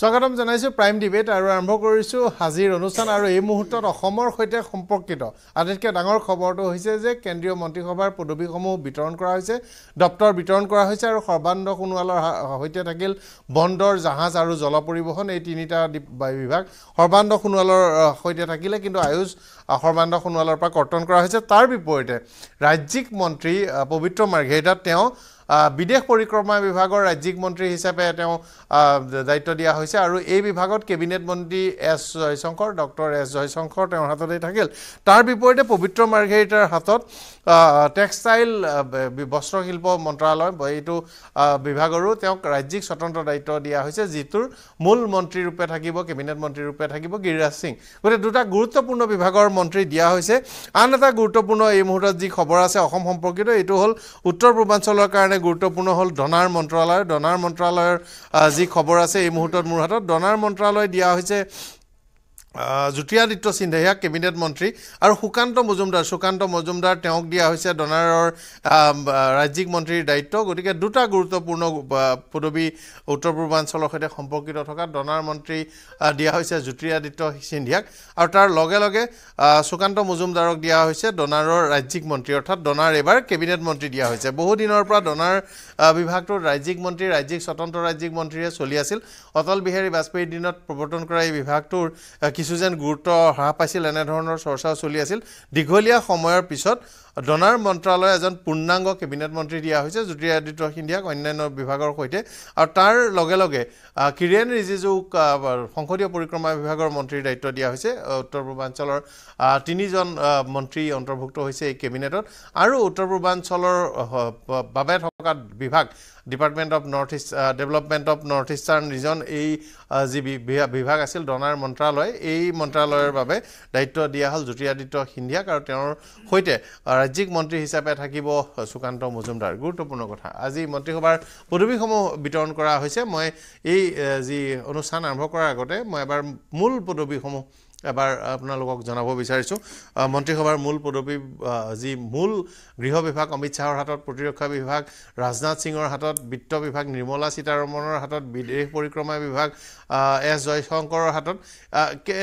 স্বাগতম জানাইছোঁ prime debate আৰু আৰম্ভ কৰিছোঁ হাজিৰ অনুষ্ঠান আৰু এই মুহূৰ্তত অসমৰ সৈতে সম্পৰ্কিত আটাইতকৈ ডাঙৰ খবৰটো হৈছে যে কেন্দ্ৰীয় মন্ত্ৰীসভাৰ পদবীসমূহ বিতৰণ কৰা হৈছে দপ্তৰ বিতৰণ কৰা হৈছে আৰু সৰ্বানন্দ সোণোৱালৰ সৈতে থাকিল বন্দৰ জাহাজ আৰু জল পৰিবহণ এই তিনিটা বিভাগ সৰ্বানন্দ সোণোৱালৰ সৈতে থাকিলে কিন্তু আয়ুষ সৰ্বানন্দ সোণোৱালৰ পৰা কৰ্তন কৰা হৈছে তাৰ বিপৰীতে ৰাজ্যিক মন্ত্ৰী পবিত্ৰ মাৰ্ঘেৰিটাত তেওঁ বিদেশ পৰিক্ৰমা বিভাগৰ ৰাজ্যিক মন্ত্ৰী হিচাপে তেওঁ দায়িত্ব দিয়া হৈছে আৰু এই বিভাগত কেবিনেট মন্ত্ৰী S Jaishankar doctor S Jaishankar তেওঁৰ হাততেই থাকিল তাৰ বিপৰীতে পবিত্ৰ মাৰ্ঘেৰিটাৰ হাতত টেক্সটাইল বস্ত্ৰশিল্প মন্ত্ৰালয় এইটো বিভাগৰো তেওঁক ৰাজ্যিক স্বতন্ত্ৰ দায়িত্ব দিয়া হৈছে যিটোৰ মূল মন্ত্ৰীৰূপে থাকিব কেবিনেট মন্ত্ৰীৰূপে থাকিব গিৰিৰাজ সিং গতিকে দুটা গুৰুত্বপূৰ্ণ বিভাগৰ মন্ত্ৰী দিয়া হৈছে আন এটা গুৰুত্বপূৰ্ণ এই মুহূৰ্তত যি খবৰ আছে অসম সম্পৰ্কিত এইটো হ'ল উত্তৰ পূৰ্বাঞ্চলৰ কাৰণে কাৰণে গুৰুত্বপূৰ্ণ হ'ল ডনাৰ মন্ত্ৰালয় ডনাৰ মন্ত্ৰালয়ৰ যি খবৰ আছে এই মুহূৰ্তত মোৰ হাতত ডনাৰ মন্ত্ৰালয় দিয়া হৈছে জ্যোতিৰাদিত্য সিন্ধিয়া কেবিনেট মন্ত্ৰী আৰু সুকান্ত মজুমদাৰ সুকান্ত মজুমদাৰ তেওঁক দিয়া হৈছে ডনাৰৰ ৰাজ্যিক মন্ত্ৰীৰ দায়িত্ব গতিকে দুটা গুৰুত্বপূৰ্ণ পদবী উত্তৰ পূৰ্বাঞ্চলৰ সৈতে সম্পৰ্কিত থকা ডনাৰ মন্ত্ৰী দিয়া হৈছে জ্যোতিৰাদিত্য সিন্ধিয়াক আৰু তাৰ লগে লগে সুকান্ত মজুমদাৰক দিয়া হৈছে ডনাৰৰ ৰাজ্যিক মন্ত্ৰী অৰ্থাৎ ডনাৰ এইবাৰ কেবিনেট মন্ত্ৰী দিয়া হৈছে বহুদিনৰ পৰা ডনাৰ বিভাগটোত ৰাজ্যিক মন্ত্ৰী ৰাজ্যিক স্বতন্ত্ৰ ৰাজ্যিক মন্ত্ৰীয়ে চলি আছিল অটল বিহাৰী বাজপেয়ীৰ দিনত প্ৰৱৰ্তন কৰা এই বিভাগটোৰ কিছু যেন গুৰুত্ব হ্ৰাস পাইছিল এনেধৰণৰ চৰ্চাও চলি আছিল দীঘলীয়া সময়ৰ পিছত ডনাৰ মন্ত্ৰালয়ে এজন পূৰ্ণাংগ কেবিনেট মন্ত্ৰী দিয়া হৈছে জ্যোতিৰাদিত্য সিন্ধিয়াক অন্যান্য বিভাগৰ সৈতে আৰু তাৰ লগে লগে কিৰেণ ৰিজিজুক সংসদীয় পৰিক্ৰমা বিভাগৰ মন্ত্ৰীৰ দায়িত্ব দিয়া হৈছে উত্তৰ পূৰ্বাঞ্চলৰ তিনিজন মন্ত্ৰী অন্তৰ্ভুক্ত হৈছে এই কেবিনেটত আৰু উত্তৰ পূৰ্বাঞ্চলৰ বাবে থকা বিভাগ department of North East development of North Eastern region এই যি বিভাগ আছিল ডনাৰ মন্ত্ৰালয় এই মন্ত্ৰালয়ৰ বাবে দায়িত্ব দিয়া হ'ল জ্যোতিৰাদিত্য সিন্ধিয়াক আৰু তেওঁৰ সৈতে ৰাজ্যিক মন্ত্ৰী হিচাপে থাকিব সুকান্ত মজুমদাৰ গুৰুত্বপূৰ্ণ কথা আজি মন্ত্ৰীসভাৰ পদবীসমূহ বিতৰণ কৰা হৈছে মই এই যি অনুষ্ঠান আৰম্ভ কৰাৰ আগতে মই এবাৰ মূল পদবীসমূহ এবাৰ আপোনালোকক জনাব বিচাৰিছোঁ মন্ত্ৰীসভাৰ মূল পদবী যি মূল গৃহ বিভাগ অমিত শ্বাহৰ হাতত প্ৰতিৰক্ষা বিভাগ ৰাজনাথ সিঙৰ হাতত বিত্ত বিভাগ নিৰ্মলা সীতাৰমণৰ হাতত বিদেশ পৰিক্ৰমা বিভাগ এছ জয়শংকৰৰ হাতত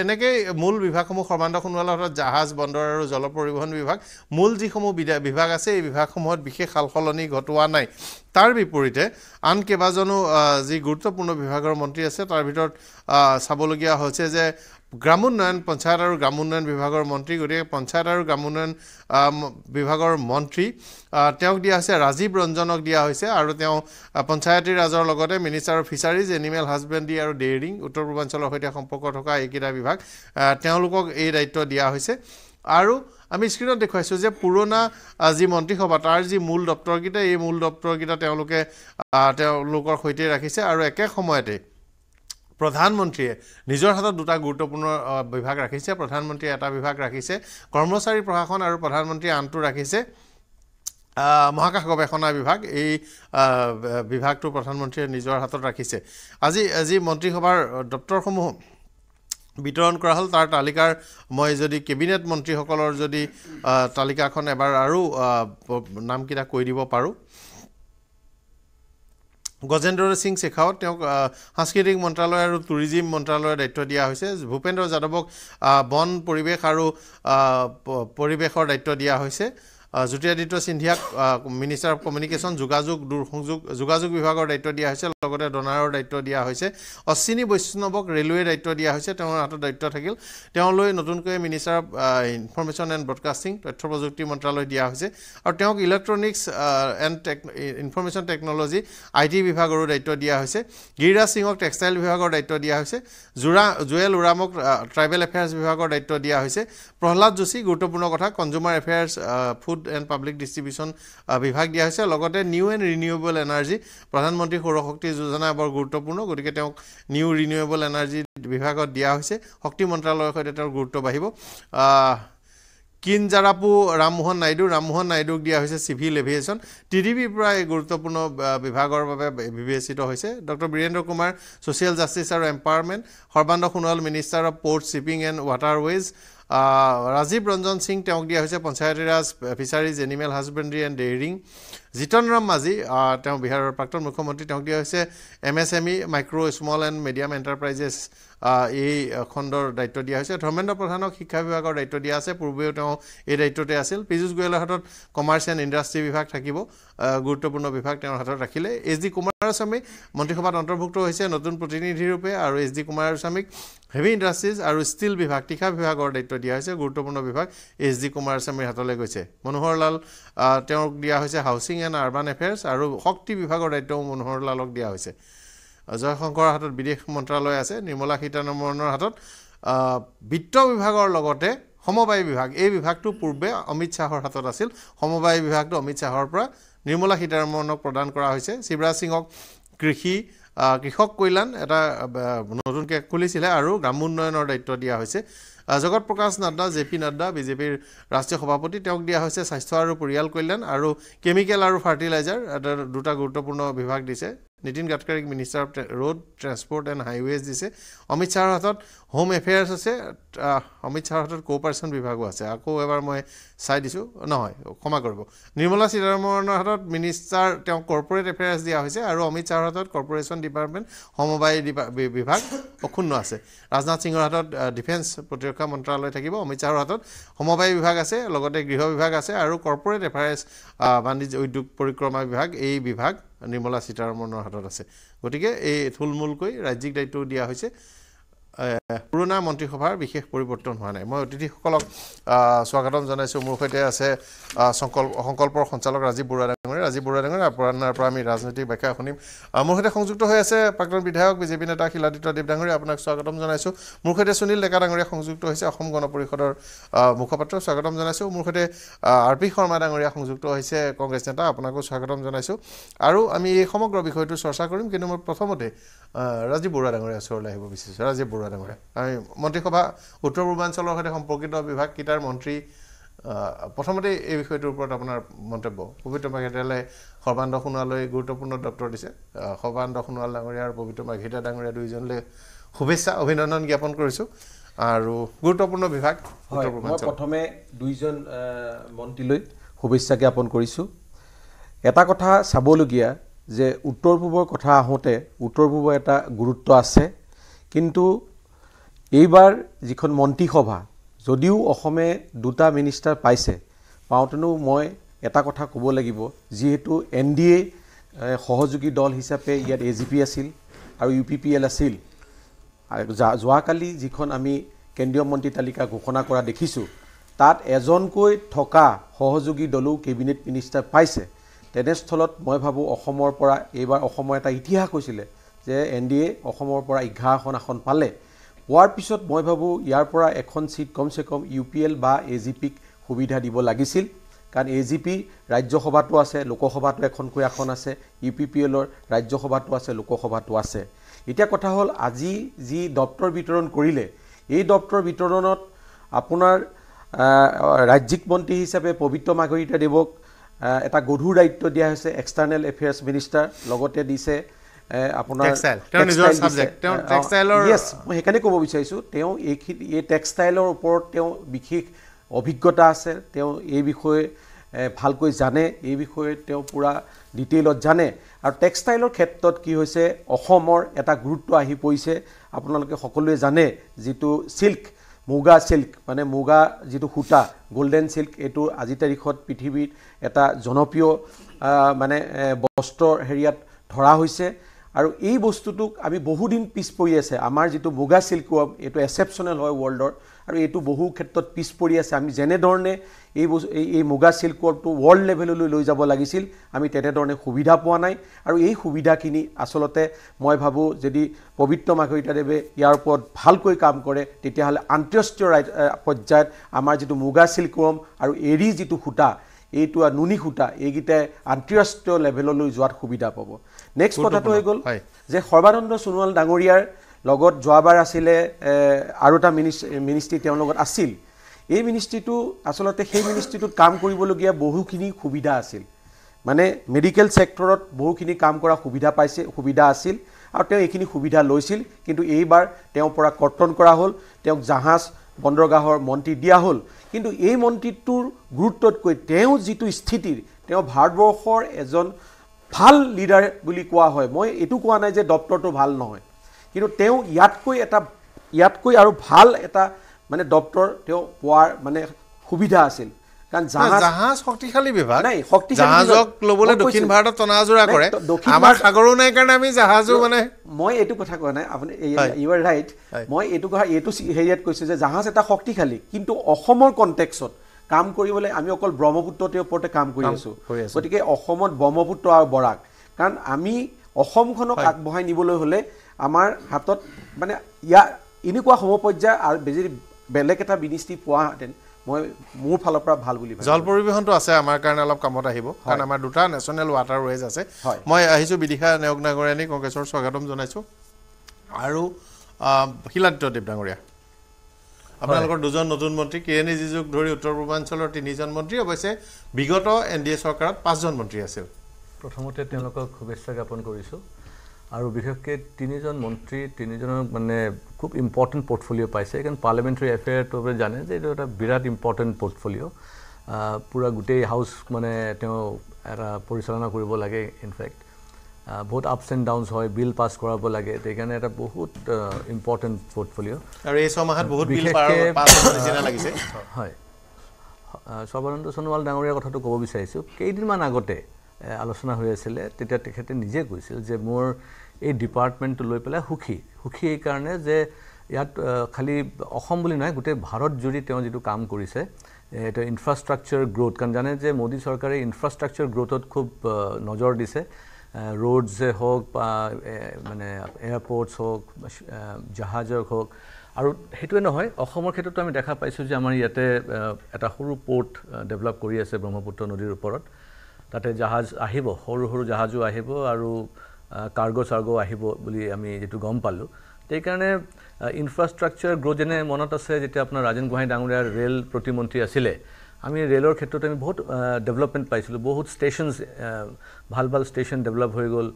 এনেকৈ মূল বিভাগসমূহ সৰ্বানন্দ সোণোৱালৰ হাতত জাহাজ বন্দৰ আৰু জল পৰিবহণ বিভাগ মূল যিসমূহ বিভাগ আছে এই বিভাগসমূহত বিশেষ সালসলনি ঘটোৱা নাই তাৰ বিপৰীতে আন কেইবাজনো যি গুৰুত্বপূৰ্ণ বিভাগৰ মন্ত্ৰী আছে তাৰ ভিতৰত চাবলগীয়া হৈছে যে গ্ৰামোন্নয়ন পঞ্চায়ত আৰু গ্ৰামোন্নয়ন বিভাগৰ মন্ত্ৰী গতিকে পঞ্চায়ত আৰু গ্ৰামোন্নয়ন বিভাগৰ মন্ত্ৰী তেওঁক দিয়া হৈছে ৰাজীৱ ৰঞ্জনক দিয়া হৈছে আৰু তেওঁ পঞ্চায়তী ৰাজৰ লগতে minister of fisheries animal husbandry আৰু ডেইৰিং উত্তৰ পূৰ্বাঞ্চলৰ সৈতে সম্পৰ্ক থকা এইকেইটা বিভাগ তেওঁলোকক এই দায়িত্ব দিয়া হৈছে আৰু আমি স্ক্ৰীণত দেখুৱাইছোঁ যে পুৰণা যি মন্ত্ৰীসভা তাৰ যি মূল দপ্তৰকেইটা এই মূল দপ্তৰকেইটা তেওঁলোকে তেওঁলোকৰ সৈতে ৰাখিছে আৰু একে সময়তে প্ৰধানমন্ত্ৰীয়ে নিজৰ হাতত দুটা গুৰুত্বপূৰ্ণ বিভাগ ৰাখিছে প্ৰধানমন্ত্ৰীয়ে এটা বিভাগ ৰাখিছে কৰ্মচাৰী প্ৰশাসন আৰু প্ৰধানমন্ত্ৰীয়ে আনটো ৰাখিছে মহাকাশ গৱেষণা বিভাগ এই বিভাগটো প্ৰধানমন্ত্ৰীয়ে নিজৰ হাতত ৰাখিছে আজি আজি মন্ত্ৰীসভাৰ দপ্তৰসমূহ বিতৰণ কৰা হ'ল তাৰ তালিকাৰ মই যদি কেবিনেট মন্ত্ৰীসকলৰ যদি তালিকাখন এবাৰ আৰু নামকেইটা কৈ দিব পাৰোঁ গজেন্দ্ৰ সিং শেখাৱত তেওঁক সাংস্কৃতিক মন্ত্ৰালয় আৰু টুৰিজিম মন্ত্ৰালয়ৰ দায়িত্ব দিয়া হৈছে ভূপেন্দ্ৰ যাদৱক বন পৰিৱেশ আৰু পৰিৱেশৰ দায়িত্ব দিয়া হৈছে জ্যোতিৰাদিত্য সিন্ধিয়াক মিনিষ্টাৰ অফ কমিউনিকেশ্যন যোগাযোগ দূৰসংযোগ যোগাযোগ বিভাগৰ দায়িত্ব দিয়া হৈছে লগতে ডনাৰৰ দায়িত্ব দিয়া হৈছে অশ্বিনী বৈষ্ণৱক ৰেলৱেৰ দায়িত্ব দিয়া হৈছে তেওঁৰ হাতত দায়িত্ব থাকিল তেওঁলৈ নতুনকৈ minister of information and broadcasting তথ্য প্ৰযুক্তি মন্ত্ৰালয় দিয়া হৈছে আৰু তেওঁক electronics and tech information technology I T বিভাগৰো দায়িত্ব দিয়া হৈছে গিৰিৰাজ সিঙক টেক্সটাইল বিভাগৰ দায়িত্ব দিয়া হৈছে জোৰা জুৱেল ওৰামক ট্ৰাইবেল এফেয়াৰ্ছ বিভাগৰ দায়িত্ব দিয়া হৈছে প্ৰহ্লাদ যোশী গুৰুত্বপূৰ্ণ কথা consumer affairs food and public distribution বিভাগ দিয়া হৈছে লগতে নিউ এণ্ড ৰিনিউৱেবল এনাৰ্জি প্ৰধানমন্ত্ৰী সৌৰশক্তি যোজনা বৰ গুৰুত্বপূৰ্ণ গতিকে তেওঁক নিউ ৰিনিউৱেবল এনাৰ্জি বিভাগত দিয়া হৈছে শক্তি মন্ত্ৰালয়ৰ সৈতে তেওঁৰ গুৰুত্ব বাঢ়িব কিনজাৰাপু ৰামমোহন নাইডু ৰামমোহন নাইডুক দিয়া হৈছে চিভিল এভিয়েশ্যন টি ডি বিৰ পৰা এই গুৰুত্বপূৰ্ণ বিভাগৰ বাবে বিবেচিত হৈছে doctor Virendra Kumar social justice আৰু empowerment Sarbananda Sonowal minister of port shipping and waterways Rajiv Ranjan Singh তেওঁক দিয়া হৈছে Panchayati Raj fisheries animal husbandry and dairying Jitan Ram Manjhi তেওঁ বিহাৰৰ প্ৰাক্তন মুখ্যমন্ত্ৰী তেওঁক দিয়া হৈছে M S M E micro' small and medium enterprises এই খণ্ডৰ দায়িত্ব দিয়া হৈছে ধৰ্মেন্দ্ৰ প্ৰধানক শিক্ষা বিভাগৰ দায়িত্ব দিয়া আছে পূৰ্বেও তেওঁ এই দায়িত্বতে আছিল পীযুষ গোৱেলৰ হাতত কমাৰ্চ এণ্ড ইণ্ডাষ্ট্ৰি বিভাগ থাকিব গুৰুত্বপূৰ্ণ বিভাগ তেওঁৰ হাতত ৰাখিলে এইচ ডি কুমাৰস্বামী মন্ত্ৰীসভাত অন্তৰ্ভুক্ত হৈছে নতুন প্ৰতিনিধিৰূপে আৰু এইচ ডি কুমাৰস্বামীক হেভি ইণ্ডাষ্ট্ৰিজ আৰু ষ্টীল বিভাগ তীখা বিভাগৰ দায়িত্ব দিয়া হৈছে গুৰুত্বপূৰ্ণ বিভাগ এইচ ডি কুমাৰস্বামীৰ হাতলৈ গৈছে মনোহৰ লাল তেওঁক দিয়া হৈছে হাউচিং এণ্ড আৰ্বান এফেয়াৰ্ছ আৰু শক্তি বিভাগৰ দায়িত্বও মনোহৰ লালক দিয়া হৈছে জয় শংকৰৰ হাতত বিদেশ মন্ত্ৰালয় আছে নিৰ্মলা সীতাৰমণৰ হাতত বিত্ত বিভাগৰ লগতে সমবায় বিভাগ এই বিভাগটো পূৰ্বে অমিত শ্বাহৰ হাতত আছিল সমবায় বিভাগটো অমিত শ্বাহৰ পৰা নিৰ্মলা সীতাৰমণক প্ৰদান কৰা হৈছে শিৱৰাজ সিঙক কৃষি কৃষক কল্যাণ এটা নতুনকৈ খুলিছিলে আৰু গ্ৰামোন্নয়নৰ দায়িত্ব দিয়া হৈছে জগত প্ৰকাশ নাড্ডা জে পি নাড্ডা বিজেপিৰ ৰাষ্ট্ৰীয় সভাপতি তেওঁক দিয়া হৈছে স্বাস্থ্য আৰু পৰিয়াল কল্যাণ আৰু কেমিকেল আৰু ফাৰ্টিলাইজাৰ এটা দুটা গুৰুত্বপূৰ্ণ বিভাগ দিছে নীতিন গাডকাৰীক minister of road transport and highways দিছে অমিত শ্বাহৰ হাতত হোম এফেয়াৰ্ছ আছে অমিত শ্বাহৰ হাতত কোঅপাৰেশ্যন বিভাগো আছে আকৌ এবাৰ মই চাই দিছোঁ নহয় ক্ষমা কৰিব নিৰ্মলা সীতাৰমণৰ হাতত মিনিষ্টাৰ তেওঁক কৰ্পৰেট এফেয়াৰ্ছ দিয়া হৈছে আৰু অমিত শ্বাহৰ হাতত কৰ্পৰেশ্যন ডিপাৰ্টমেণ্ট সমবায় ডিপা বিভাগ অক্ষুণ্ণ আছে ৰাজনাথ সিঙৰ হাতত ডিফেন্স প্ৰতিৰক্ষা মন্ত্ৰালয় থাকিব অমিত শ্বাহৰ হাতত সমবায় বিভাগ আছে লগতে গৃহ বিভাগ আছে আৰু কৰ্পৰেট এফেয়াৰ্ছ বাণিজ্য উদ্যোগ পৰিক্ৰমা বিভাগ এই বিভাগ নিৰ্মলা সীতাৰমণৰ হাতত আছে গতিকে এই থুলমূলকৈ ৰাজ্যিক দায়িত্ব দিয়া হৈছে পুৰণা মন্ত্ৰীসভাৰ বিশেষ পৰিৱৰ্তন হোৱা নাই মই অতিথিসকলক স্বাগতম জনাইছোঁ মোৰ সৈতে আছে সংকল্প সংকল্পৰ সঞ্চালক ৰাজীৱ বৰুৱা ডাঙৰীয়া ৰাজীৱ বৰুৱা ডাঙৰীয়া পুৰণাৰ পৰা আমি ৰাজনৈতিক ব্যাখ্যা শুনিম মোৰ সৈতে সংযুক্ত হৈ আছে প্ৰাক্তন বিধায়ক বিজেপি নেতা শিলাদিত্য দেৱ ডাঙৰীয়া আপোনাক স্বাগতম জনাইছোঁ মোৰ সৈতে সুনীল ডেকা ডাঙৰীয়া সংযুক্ত হৈছে অসম গণ পৰিষদৰ মুখপাত্ৰ স্বাগতম জনাইছোঁ মোৰ সৈতে আৰ পি শৰ্মা ডাঙৰীয়া সংযুক্ত হৈছে কংগ্ৰেছ নেতা আপোনাকো স্বাগতম জনাইছোঁ আৰু আমি এই সমগ্ৰ বিষয়টো চৰ্চা কৰিম কিন্তু মই প্ৰথমতে ৰাজীৱ বৰুৱা ডাঙৰীয়া ওচৰলৈ আহিব বিচাৰিছোঁ ৰাজীৱ বৰুৱা বৰুৱা ডাঙৰীয়া আমি মন্ত্ৰীসভা উত্তৰ পূৰ্বাঞ্চলৰ সৈতে সম্পৰ্কিত বিভাগকেইটাৰ মন্ত্ৰী প্ৰথমতে এই বিষয়টোৰ ওপৰত আপোনাৰ মন্তব্য পবিত্ৰ মাঘেতালে সৰ্বানন্দ সোণোৱালৈ গুৰুত্বপূৰ্ণ দপ্তৰ দিছে সৰ্বানন্দ সোণোৱাল ডাঙৰীয়া আৰু পবিত্ৰ মাঘেতা ডাঙৰীয়া দুয়োজনলৈ শুভেচ্ছা অভিনন্দন জ্ঞাপন কৰিছোঁ আৰু গুৰুত্বপূৰ্ণ বিভাগ প্ৰথমে দুইজন মন্ত্ৰীলৈ শুভেচ্ছা জ্ঞাপন কৰিছোঁ এটা কথা চাবলগীয়া যে উত্তৰ পূবৰ কথা আহোঁতে উত্তৰ পূবৰ এটা গুৰুত্ব আছে কিন্তু এইবাৰ যিখন মন্ত্ৰীসভা যদিও অসমে দুটা মিনিষ্টাৰ পাইছে পাওঁতেনো মই এটা কথা ক'ব লাগিব যিহেতু এন ডি এ সহযোগী দল হিচাপে ইয়াত এ জি পি আছিল আৰু ইউ পি পি এল আছিল যোৱাকালি যিখন আমি কেন্দ্ৰীয় মন্ত্ৰী তালিকা ঘোষণা কৰা দেখিছোঁ তাত এজনকৈ থকা সহযোগী দলো কেবিনেট মিনিষ্টাৰ পাইছে তেনেস্থলত মই ভাবোঁ অসমৰ পৰা এইবাৰ অসমৰ এটা ইতিহাস হৈছিলে যে এন ডি এ অসমৰ পৰা এঘাৰখন আসন পালে হোৱাৰ পিছত মই ভাবোঁ ইয়াৰ পৰা এখন ছিট কমচে কম ইউ পি এল বা এ জি পিক সুবিধা দিব লাগিছিল কাৰণ এ জি পি ৰাজ্যসভাতো আছে লোকসভাতো এখনকৈ আসন আছে ইউ পি পি এলৰ ৰাজ্যসভাতো আছে লোকসভাতো আছে এতিয়া কথা হ'ল আজি যি দপ্তৰ বিতৰণ কৰিলে এই দপ্তৰ বিতৰণত আপোনাৰ ৰাজ্যিক মন্ত্ৰী হিচাপে পবিত্ৰ মাগৰিতাদেৱক এটা গধুৰ দায়িত্ব দিয়া হৈছে এক্সটাৰ্নেল এফেয়াৰ্ছ মিনিষ্টাৰ লগতে দিছে সেইকাৰণে ক'ব বিচাৰিছোঁ তেওঁ এইখিনি এই টেক্সটাইলৰ ওপৰত তেওঁ বিশেষ অভিজ্ঞতা আছে তেওঁ এই বিষয়ে ভালকৈ জানে এই বিষয়ে তেওঁ পূৰা ডিটেইলত জানে আৰু টেক্সটাইলৰ ক্ষেত্ৰত কি হৈছে অসমৰ এটা গুৰুত্ব আহি পৰিছে আপোনালোকে সকলোৱে জানে যিটো চিল্ক মুগা চিল্ক মানে মুগা যিটো সূতা গোল্ডেন চিল্ক এইটো আজিৰ তাৰিখত পৃথিৱীত এটা জনপ্ৰিয় মানে বস্ত্ৰ হেৰিয়াত ধৰা হৈছে আৰু এই বস্তুটোক আমি বহুদিন পিছ পৰি আছে আমাৰ যিটো মুগা চিল্কৱৰ্ম এইটো এক্সেপশ্যনেল হয় ৱৰ্ল্ডৰ আৰু এইটো বহু ক্ষেত্ৰত পিছ পৰি আছে আমি যেনেধৰণে এই বস্তু এই মুগা চিল্ক চিল্কৱৰ্মটো ৱৰ্ল্ড লেভেললৈ লৈ যাব লাগিছিল আমি তেনেধৰণে সুবিধা পোৱা নাই আৰু এই সুবিধাখিনি আচলতে মই ভাবোঁ যদি পবিত্ৰ মাকৰিতাদেৱে ইয়াৰ ওপৰত ভালকৈ কাম কৰে তেতিয়াহ'লে আন্তঃৰাষ্ট্ৰীয় ৰাই পৰ্যায়ত আমাৰ যিটো মুগা চিল্ক ৱৰ্ম আৰু এৰী যিটো সূতা এইটো নুনি সূতা এইকেইটাই আন্তঃৰাষ্ট্ৰীয় লেভেললৈ যোৱাত সুবিধা পাব নেক্সট কথাটো হৈ গ'ল যে সৰ্বানন্দ সোণোৱাল ডাঙৰীয়াৰ লগত যোৱাবাৰ আছিলে আৰু এটা মিনিষ্ট্ৰী মিনিষ্ট্ৰি তেওঁৰ লগত আছিল এই মিনিষ্ট্ৰিটো আচলতে সেই মিনিষ্ট্ৰীটোত কাম কৰিবলগীয়া বহুখিনি সুবিধা আছিল মানে মেডিকেল ছেক্টৰত বহুখিনি কাম কৰা সুবিধা পাইছে সুবিধা আছিল আৰু তেওঁ এইখিনি সুবিধা লৈছিল কিন্তু এইবাৰ তেওঁৰ পৰা কৰ্তন কৰা হ'ল তেওঁক জাহাজ বন্দৰগাহৰ মন্ত্ৰী দিয়া হ'ল কিন্তু এই মন্ত্ৰীটোৰ গুৰুত্বতকৈ তেওঁ যিটো স্থিতিৰ তেওঁ ভাৰতবৰ্ষৰ এজন ভাল লিডাৰ বুলি কোৱা হয় মই এইটো কোৱা নাই যে দপ্তৰটো ভাল নহয় কিন্তু তেওঁ ইয়াতকৈ এটা ইয়াতকৈ আৰু ভাল এটা মানে দপ্তৰ তেওঁ পোৱাৰ মানে সুবিধা আছিল কাৰণ জাহাজ এটা শক্তিশালী কিন্তু অসমৰ কণ্টেক্টত কাম কৰিবলৈ আমি অকল ব্ৰহ্মপুত্ৰটোৰ ওপৰতে কাম কৰি আছোঁ গতিকে অসমত ব্ৰহ্মপুত্ৰ আৰু বৰাক কাৰণ আমি অসমখনক আগবঢ়াই নিবলৈ হ'লে আমাৰ হাতত মানে ইয়াৰ এনেকুৱা সমপৰ্যায় আৰু যদি বেলেগ এটা বিনিস্তি পোৱাহেঁতেন মই মোৰ ফালৰ পৰা ভাল বুলি জল পৰিৱেশনটো আছে আমাৰ কাৰণে অলপ কামত আহিব কাৰণ আমাৰ দুটা নেশ্যনেল ৱাটাৰ ৱেজ আছে হয় মই আহিছোঁ বিদিশা নেওগ নাগৰীয়ানী কংগ্ৰেছৰ স্বাগতম জনাইছোঁ আৰু শিলাদিত্য দেৱ ডাঙৰীয়া আপোনালোকৰ দুজন নতুন মন্ত্ৰী কিৰেণ ৰিজিজুক ধৰি উত্তৰ পূৰ্বাঞ্চলৰ তিনিজন মন্ত্ৰী অৱশ্যে বিগত এন ডি এ চৰকাৰত পাঁচজন মন্ত্ৰী আছিল প্ৰথমতে তেওঁলোকক শুভেচ্ছা জ্ঞাপন কৰিছোঁ আৰু বিশেষকৈ তিনিজন মন্ত্ৰী তিনিজনক মানে খুব ইম্পৰ্টেণ্ট পৰ্টফলিঅ' পাইছে কাৰণ পাৰ্লিমেণ্টাৰী এফেয়াৰটো আপুনি জানে যে এইটো এটা বিৰাট ইম্পৰ্টেণ্ট পৰ্টফলিঅ' পূৰা গোটেই হাউচ মানে তেওঁ এটা পৰিচালনা কৰিব লাগে ইনফেক্ট বহুত আপছ এণ্ড ডাউনছ হয় বিল পাছ কৰাব লাগে সেইকাৰণে এটা বহুত ইম্পৰ্টেণ্ট পৰ্টফলিঅ' আৰু এই ছমাহত বহুত লাগিছে হয় সৰ্বানন্দ সোণোৱাল ডাঙৰীয়া কথাটো ক'ব বিচাৰিছোঁ কেইদিনমান আগতে আলোচনা হৈ আছিলে তেতিয়া তেখেতে নিজে কৈছিল যে মোৰ এই ডিপাৰ্টমেণ্টটো লৈ পেলাই সুখী সুখী এইকাৰণে যে ইয়াত খালী অসম বুলি নহয় গোটেই ভাৰতজুৰি তেওঁ যিটো কাম কৰিছে এইটো ইনফ্ৰাষ্ট্ৰাকচাৰ গ্ৰ'থ কাৰণ জানে যে মোদী চৰকাৰে ইনফ্ৰাষ্ট্ৰাকচাৰ গ্ৰ'থত খুব নজৰ দিছে ৰোডছে হওক বা মানে এয়াৰপৰ্টছ হওক জাহাজৰ হওক আৰু সেইটোৱে নহয় অসমৰ ক্ষেত্ৰতো আমি দেখা পাইছোঁ যে আমাৰ ইয়াতে এটা সৰু পৰ্ট ডেভেলপ কৰি আছে ব্ৰহ্মপুত্ৰ নদীৰ ওপৰত তাতে জাহাজ আহিব সৰু সৰু জাহাজো আহিব আৰু কাৰ্গো চাৰ্গো আহিব বুলি আমি যিটো গম পালোঁ সেইকাৰণে ইনফ্ৰাষ্ট্ৰাকচাৰ গ্ৰ'থ যেনে মনত আছে যেতিয়া আপোনাৰ ৰাজেন গোহাঁই ডাঙৰীয়াৰ ৰে'ল প্ৰতিমন্ত্ৰী আছিলে আমি ৰেলৰ ক্ষেত্ৰত আমি বহুত ডেভেলপমেণ্ট পাইছিলোঁ বহুত ষ্টেশ্যনছ ভাল ভাল ষ্টেশ্যন ডেভেলপ হৈ গ'ল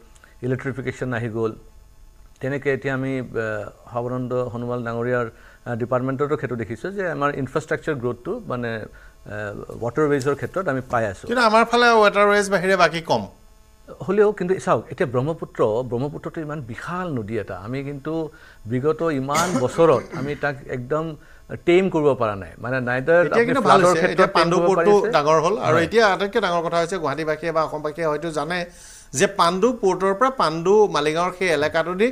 ইলেক্ট্ৰিফিকেশ্যন আহি গ'ল তেনেকৈ এতিয়া আমি সৰ্বানন্দ সোণোৱাল ডাঙৰীয়াৰ ডিপাৰ্টমেণ্টৰো ক্ষেত্ৰত দেখিছোঁ যে আমাৰ ইনফ্ৰাষ্ট্ৰাকচাৰ গ্ৰ'থটো মানে ৱাটাৰৱেজৰ ক্ষেত্ৰত আমি পাই আছোঁ কিন্তু আমাৰ ফালে ৱাটাৰৱেজ বাহিৰে বাকী কম হ'লেও কিন্তু চাওক এতিয়া ব্ৰহ্মপুত্ৰ ব্ৰহ্মপুত্ৰটো ইমান বিশাল নদী এটা আমি কিন্তু বিগত ইমান বছৰত আমি তাক একদম টেম কৰিব পৰা নাই মানে পাণ্ডুপুৰটো ডাঙৰ হ'ল আৰু এতিয়া আটাইতকৈ ডাঙৰ কথা হৈছে গুৱাহাটীবাসীয়ে বা অসমবাসীয়ে হয়তো জানে যে পাণ্ডু পৰ্টৰ পৰা পাণ্ডু মালিগাঁৱৰ সেই এলেকাটো দি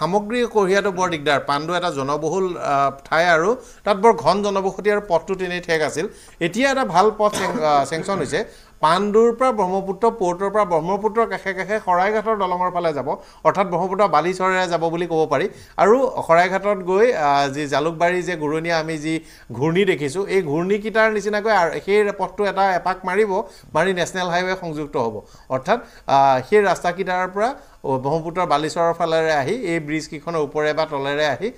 সামগ্ৰী কঢ়িয়াটো বৰ দিগদাৰ পাণ্ডু এটা জনবহুল ঠাই আৰু তাত বৰ ঘন জনবসতি আৰু পথটো তেনেই ঠেক আছিল এতিয়া এটা ভাল পথ চেংচন হৈছে পাণ্ডুৰ পৰা ব্ৰহ্মপুত্ৰ পৰ্টৰ পৰা ব্ৰহ্মপুত্ৰৰ কাষে কাষে শৰাইঘাটৰ দলঙৰ ফালে যাব অৰ্থাৎ ব্ৰহ্মপুত্ৰ বালিচৰেৰে যাব বুলি ক'ব পাৰি আৰু শৰাইঘাটত গৈ যি জালুকবাৰী যে ঘূৰণীয়া আমি যি ঘূৰ্ণী দেখিছোঁ এই ঘূৰ্ণীকেইটাৰ নিচিনাকৈ সেই পথটো এটা এপাক মাৰিব মাৰি নেশ্যনেল হাইৱে সংযুক্ত হ'ব অৰ্থাৎ সেই ৰাস্তাকেইটাৰ পৰা ব্ৰহ্মপুত্ৰৰ বালিচৰৰ ফালেৰে আহি এই ব্ৰিজকেইখনৰ ওপৰে বা তলেৰে আহি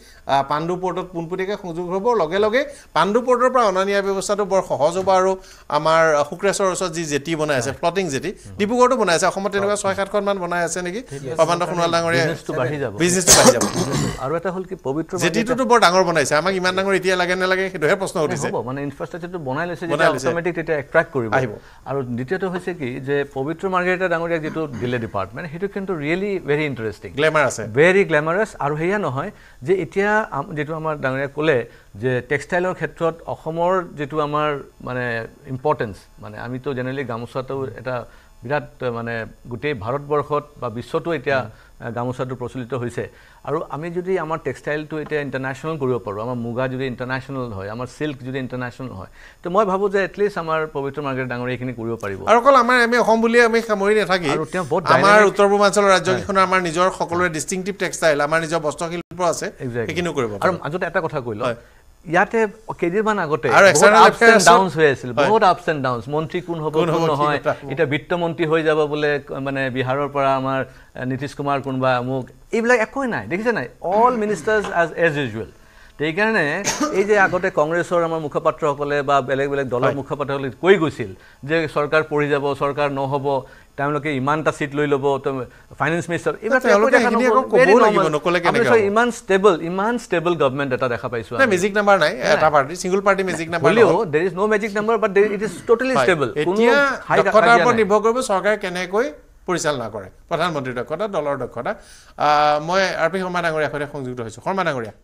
পাণ্ডু পৰ্টত পোনপটীয়াকৈ সংযোগ হ'ব লগে লগে পৰ্টৰ পৰা অনা নিয়াৰ ব্যৱস্থাটো বৰ সহজ হ'ব আৰু আমাৰ শুক্ৰেশ্বৰৰ ওচৰত যি জেটি বনাই আছে ফ্লটিং জেটি ডিব্ৰুগড়তো বনাই আছে অসমত তেনেকুৱা ছয় সাতখনমান বনাই আছে নেকি প্ৰমাণ্ড সোণোৱাল ডাঙৰীয়া আৰু এটা হ'ল কি পবিত্ৰ জেটিটোতো বৰ ডাঙৰ বনাইছে আমাক ইমান ডাঙৰ এতিয়া লাগে নালাগে সেইটোহে প্ৰশ্ন উঠিছে আৰু দ্বিতীয়টো হৈছে কি যে পবিত্ৰ মাৰ্গেৰিটা ডাঙৰীয়া যিটো দিলে ডিপাৰ্টমেণ্ট সেইটো কিন্তু ৰিয়েলি ভেৰি ইণ্টাৰেষ্টিং গ্লেমাৰ আছে ভেৰি গ্লেমাৰাছ আৰু সেয়া নহয় যে এতিয়া যিটো আমাৰ ডাঙৰীয়া ক'লে যে টেক্সটাইলৰ ক্ষেত্ৰত অসমৰ যিটো আমাৰ মানে ইম্পৰ্টেঞ্চ মানে আমিতো জেনেৰেলি গামোচাটো এটা বিৰাট মানে গোটেই ভাৰতবৰ্ষত বা বিশ্বতো এতিয়া গামোচাটো প্ৰচলিত হৈছে আৰু আমি যদি আমাৰ টেক্সটাইলটো এতিয়া ইণ্টাৰনেশ্যনেল কৰিব পাৰোঁ আমাৰ মুগা যদি ইণ্টাৰনেশ্যনেল হয় আমাৰ চিল্ক যদি ইণ্টাৰনেশ্যনেল হয় তো মই ভাবোঁ যে এটলিষ্ট আমাৰ পবিত্ৰ মাৰ্গেৰে ডাঙৰ এইখিনি কৰিব পাৰিব আৰু অকল আমাৰ আমি অসম বুলিয়ে আমি সামৰি নাথাকি আৰু তেওঁ বহুত আমাৰ উত্তৰ পূৰ্বাঞ্চলৰ ৰাজ্যকেইখনৰ আমাৰ নিজৰ সকলোৰে ডিষ্টিংটিভ টেক্সটাইল আমাৰ নিজৰ বস্ত্ৰশিল্প আছে সেইখিনিও কৰিব আৰু মাজতে এটা কথা কৈ লওঁ ইয়াতে কেইদিনমান আগতে বহুত আপচ এণ্ড ডাউন মন্ত্ৰী কোন হব কোন নহয় এতিয়া বিত্তমন্ত্ৰী হৈ যাব বোলে মানে বিহাৰৰ পৰা আমাৰ নীতিশ কুমাৰ কোনোবা মোক এইবিলাক একোৱেই নাই দেখিছে নাই all ministers as as usual সেইকাৰণে এই যে আগতে কংগ্ৰেছৰ আমাৰ মুখপাত্ৰসকলে বা বেলেগ বেলেগ দলৰ মুখপাত্ৰসকলে কৈ গৈছিল যে চৰকাৰ পৰি যাব চৰকাৰ নহ'ব তেওঁলোকে ইমানটা ছিট লৈ ল'ব ফাইনেন্স মিনিষ্টাৰ এইবাৰ ইমান ষ্টেবল ইমান ষ্টেবল গভৰ্মেণ্ট এটা দেখা পাইছোঁ মেজিক নাম্বাৰ নাই ষ্টেবল এতিয়া ওপৰত নিৰ্ভৰ কৰিব চৰকাৰে কেনেকৈ পৰিচালনা কৰে প্ৰধানমন্ত্ৰীৰ দক্ষতা দলৰ দক্ষতা মই আৰ পি শৰ্মা ডাঙৰীয়াৰ সৈতে সংযুক্ত হৈছোঁ শৰ্মা ডাঙৰীয়া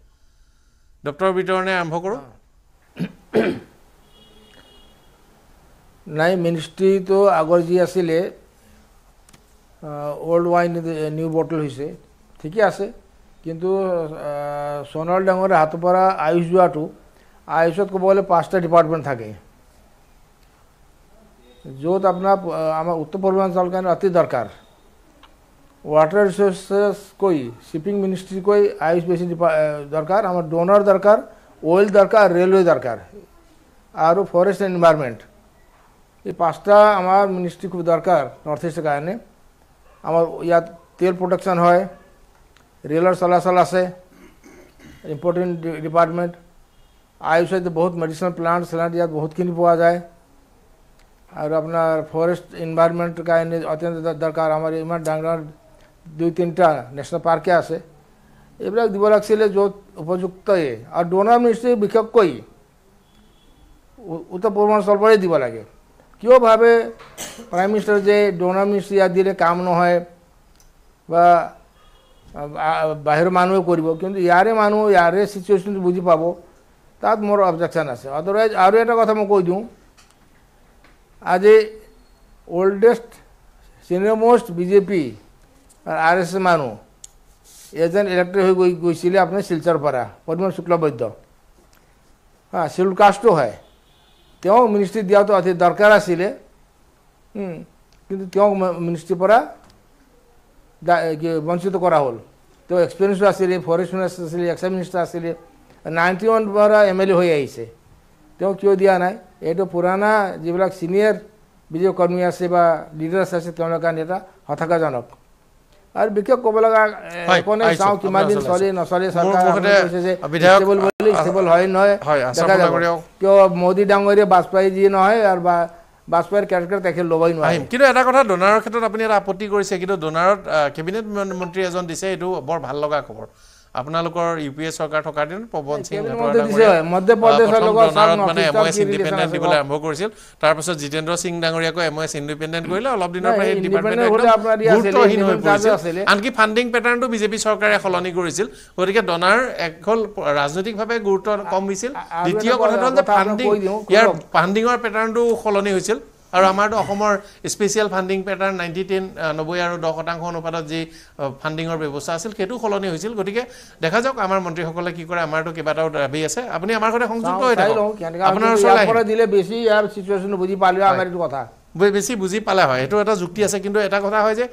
ডক্টৰ বিতৰণে আৰম্ভ কৰোঁ নাই মিনিষ্ট্ৰীটো আগৰ যি আছিলে অ'ল্ড ৱাইন নিউ বটল হৈছে ঠিকে আছে কিন্তু সোণাল ডাঙৰীয়া হাতৰ পৰা আয়ুষ যোৱাটো আয়ুষত ক'ব গ'লে পাঁচটা ডিপাৰ্টমেণ্ট থাকে য'ত আপোনাৰ আমাৰ উত্তৰ পূৰ্বাঞ্চলৰ কাৰণে অতি দৰকাৰ वाटर रिसोर्स कोइ शिपिंग मिनिस्ट्री कोइ आयुष बेस डिपार्टमेन्ट দরকার আমাৰ ডোনার দরকার অয়েল দরকার রেলওয়ে দরকার আৰু ফৰেষ্ট এনৱায়রনমেন্ট এই পাঁচটা আমাৰ মিনিস্ট্ৰী খুব দরকার নৰ্থ ইষ্ট গায়েনে আমাৰ ইয়াত তেল প্ৰডাকচন হয় ৰেলৰ সলাসল আছে ইম্পৰটেন্ট ডিপাৰ্টমেণ্ট আয়ুষেতে বহুত মেডিসিনাল প্লান্ট সলাতি আছে বহুত কি নি পোৱা যায় আৰু අපনাৰ ফৰেষ্ট এনৱায়রনমেন্ট গায়েনে অত্যন্ত দরকার আমাৰ ইমা ডংৰ দুই তিনিটা নেশ্যনেল পাৰ্কে আছে এইবিলাক দিব লাগিছিলে য'ত উপযুক্তই আৰু ডোনাৰ মিনিষ্ট্ৰী বিশেষকৈ উত্তৰ পূৰ্বাঞ্চলৰ পৰাই দিব লাগে কিয় ভাবে প্ৰাইম মিনিষ্টাৰ যে ডোনাৰ মিনিষ্ট্ৰী ইয়াত দিলে কাম নহয় বা বাহিৰৰ মানুহে কৰিব কিন্তু ইয়াৰে মানুহ ইয়াৰে চিটুৱেশ্যনটো বুজি পাব তাত মোৰ অবজেকশ্যন আছে আদাৰৱাইজ আৰু এটা কথা মই কৈ দিওঁ আজি oldest senior most B J P R S মানুহ এজন ইলেক্ট্ৰিক হৈ গৈ গৈছিলে আপোনাৰ শিলচৰ পৰা পদ্ম শুক্ল বৈদ্য হা চিলড কাষ্টো হয় তেওঁক মিনিষ্ট্ৰী দিয়াটো অতি দৰকাৰ আছিলে কিন্তু তেওঁক মিনিষ্ট্ৰীৰ পৰা বঞ্চিত কৰা হ'ল তেওঁ এক্সপিৰিয়েঞ্চো আছিলে ফৰেষ্ট মিনিষ্টাৰ আছিলে এক্সাইজ মিনিষ্টাৰ আছিলে নাইণ্টি ওৱান পৰা এম এল এ হৈ আহিছে তেওঁ কিয় দিয়া নাই এইটো পুৰণা যিবিলাক ছিনিয়ৰ বিজেপি কৰ্মী আছে বা লিডাৰ্ছ আছে তেওঁলোকৰ কাৰণে এটা হতাশাজনক আৰু কিয় মোদী ডাঙৰীয়ে বাজপেয়ী যি নহয় আৰু বা বাজপেয়ীৰ কেৰেক্টাৰ তেখেত ল'বই নোৱাৰিম কিন্তু এটা কথা ডোনাৰৰ ক্ষেত্ৰত আপুনি এটা আপত্তি কৰিছে কিন্তু ডোনাৰত কেবিনেট মন্ত্ৰী এজন দিছে এইটো বৰ ভাল লগা খবৰ আপোনালোকৰ ইউ পি এ চৰকাৰ থকাৰ দিনত পৱন সিংহ তাৰপিছত জিতেন্দ্ৰ সিং ডাঙৰীয়াকো এম এছ ইণ্ডিপেণ্ডেণ্ট কৰিলে অলপ দিনৰ পৰা গুৰুত্বহীন হৈ পৰিছিল আনকি ফাণ্ডিং পেটাৰ্ণটো বিজেপি চৰকাৰে সলনি কৰিছিল গতিকে ডনাৰ এক হল ৰাজনৈতিকভাৱে গুৰুত্ব কম হৈছিল দ্বিতীয় কথাটো হ'ল যে ফাণ্ডিং ইয়াৰ ফাণ্ডিঙৰ পেটাৰ্ণটো সলনি হৈছিল আৰু আমাৰতো অসমৰ special funding pattern ninety ten নব্বৈ আৰু দহ শতাংশ অনুপাতত যি ফাণ্ডিঙৰ ব্যৱস্থা আছিল সেইটো সলনি হৈছিল গতিকে দেখা যাওক আমাৰ মন্ত্ৰীসকলে কি কৰে আমাৰতো কেইবাটাও দাবী আছে আপুনি আমাৰ সৈতে সংযুক্ত হৈ থাকে বেছি বুজি পালে হয় সেইটো এটা যুক্তি আছে কিন্তু এটা কথা হয় যে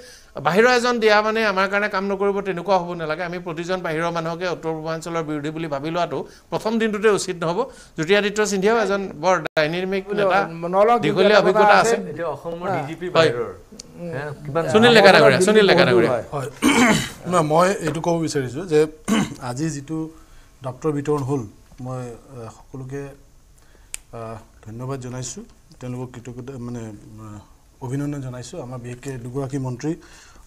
বাহিৰৰ এজন দিয়া মানে আমাৰ কাৰণে কাম নকৰিব তেনেকুৱা হ'ব নালাগে আমি প্ৰতিজন বাহিৰৰ মানুহকে উত্তৰ পূৰ্বাঞ্চলৰ বিৰোধী বুলি ভাবি লোৱাটো প্ৰথম দিনটোতে উচিত নহ'ব জ্যোতিৰাদিত্য সিন্ধিয়াও এজন বৰ ডাইনেমিক এটা দীঘলীয়া অভিজ্ঞতা আছে সুনীল ডেকা ডাঙৰীয়া সুনীল ডেকা ডাঙৰীয়া মই এইটো ক'ব বিচাৰিছোঁ যে আজি যিটো ডক্টৰ বিতৰণ হ'ল মই সকলোকে ধন্যবাদ জনাইছোঁ তেওঁলোকক কৃতজ্ঞতা মানে অভিনন্দন জনাইছোঁ আমাৰ বিশেষকৈ দুগৰাকী মন্ত্ৰী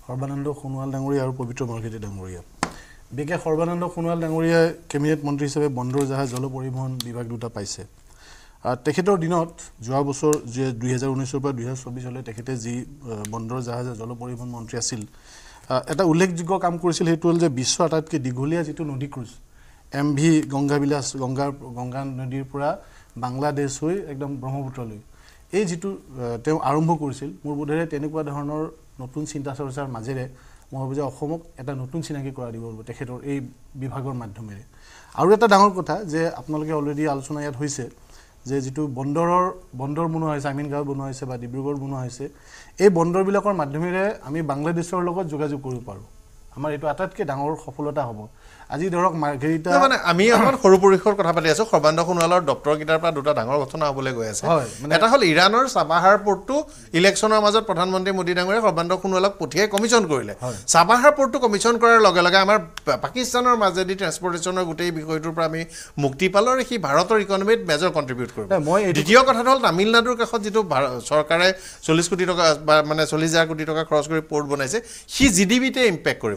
সৰ্বানন্দ সোণোৱাল ডাঙৰীয়া আৰু পবিত্ৰ মাৰ্কেটী ডাঙৰীয়া বিশেষকৈ সৰ্বানন্দ সোণোৱাল ডাঙৰীয়াই কেবিনেট মন্ত্ৰী হিচাপে বন্দৰ জাহাজ জল পৰিবহণ বিভাগ দুটা পাইছে তেখেতৰ দিনত যোৱা বছৰ দুহেজাৰ ঊনৈছৰ পৰা দুহেজাৰ চৌবিছলৈ তেখেতে যি বন্দৰ জাহাজ জল পৰিবহণ মন্ত্ৰী আছিল এটা উল্লেখযোগ্য কাম কৰিছিল সেইটো হ'ল যে বিশ্ব আটাইতকৈ দীঘলীয়া যিটো নদী ক্ৰুজ এম ভি গংগাবিলাস গংগাৰ গংগা নদীৰ পৰা বাংলাদেশ হৈ একদম ব্ৰহ্মপুত্ৰলৈ এই যিটো তেওঁ আৰম্ভ কৰিছিল মোৰ বোধেৰে তেনেকুৱা ধৰণৰ নতুন চিন্তা চৰ্চাৰ মাজেৰে মই ভাবোঁ যে অসমক এটা নতুন চিনাকি কৰা দিব তেখেতৰ এই বিভাগৰ মাধ্যমেৰে আৰু এটা ডাঙৰ কথা যে আপোনালোকে অলৰেডি আলোচনা ইয়াত হৈছে যে যিটো বন্দৰৰ বন্দৰ বনোৱা হৈছে আমিন আমিনগাঁও বনোৱা হৈছে বা ডিব্ৰুগড় বনোৱা হৈছে এই বন্দৰবিলাকৰ মাধ্যমেৰে আমি বাংলাদেশৰ লগত যোগাযোগ কৰিব পাৰোঁ আমাৰ এইটো আটাইতকৈ ডাঙৰ সফলতা হ'ব আজি ধৰক মাৰ্ঘেৰিটা মানে আমি অকণমান সৰু পৰিসৰ কথা পাতি আছো সৰ্বানন্দ সোণোৱালৰ ডক্তৰ কেইটাৰ পৰা দুটা ডাঙৰ ঘটনা হবলৈ গৈ আছে এটা হল ইৰাণৰ চাবাহাৰ পৰ্টটো ইলেকশ্যনৰ মাজত প্ৰধানমন্ত্ৰী মোদী ডাঙৰে সৰ্বানন্দ সোণোৱালক পঠিয়াই কমিশ্যন কৰিলে চাবাহাৰ পৰ্টটো কমিশ্যন কৰাৰ লগে লগে আমাৰ পাকিস্তানৰ মাজেদি ট্ৰেন্সপৰ্টেশ্যনৰ গোটেই বিষয়টোৰ পৰা আমি মুক্তি পালো আৰু সি ভাৰতৰ ইকনমিত মেজৰ কণ্ট্ৰিবিউট কৰিব মই দ্বিতীয় কথাটো হ'ল তামিলনাডুৰ কাষত যিটো চৰকাৰে চল্লিছ কোটি টকা বা মানে চল্লিছ হাজাৰ কোটি টকা খৰচ কৰি পৰ্ট বনাইছে সি জি ডি বিতে ইম্পেক্ট কৰিব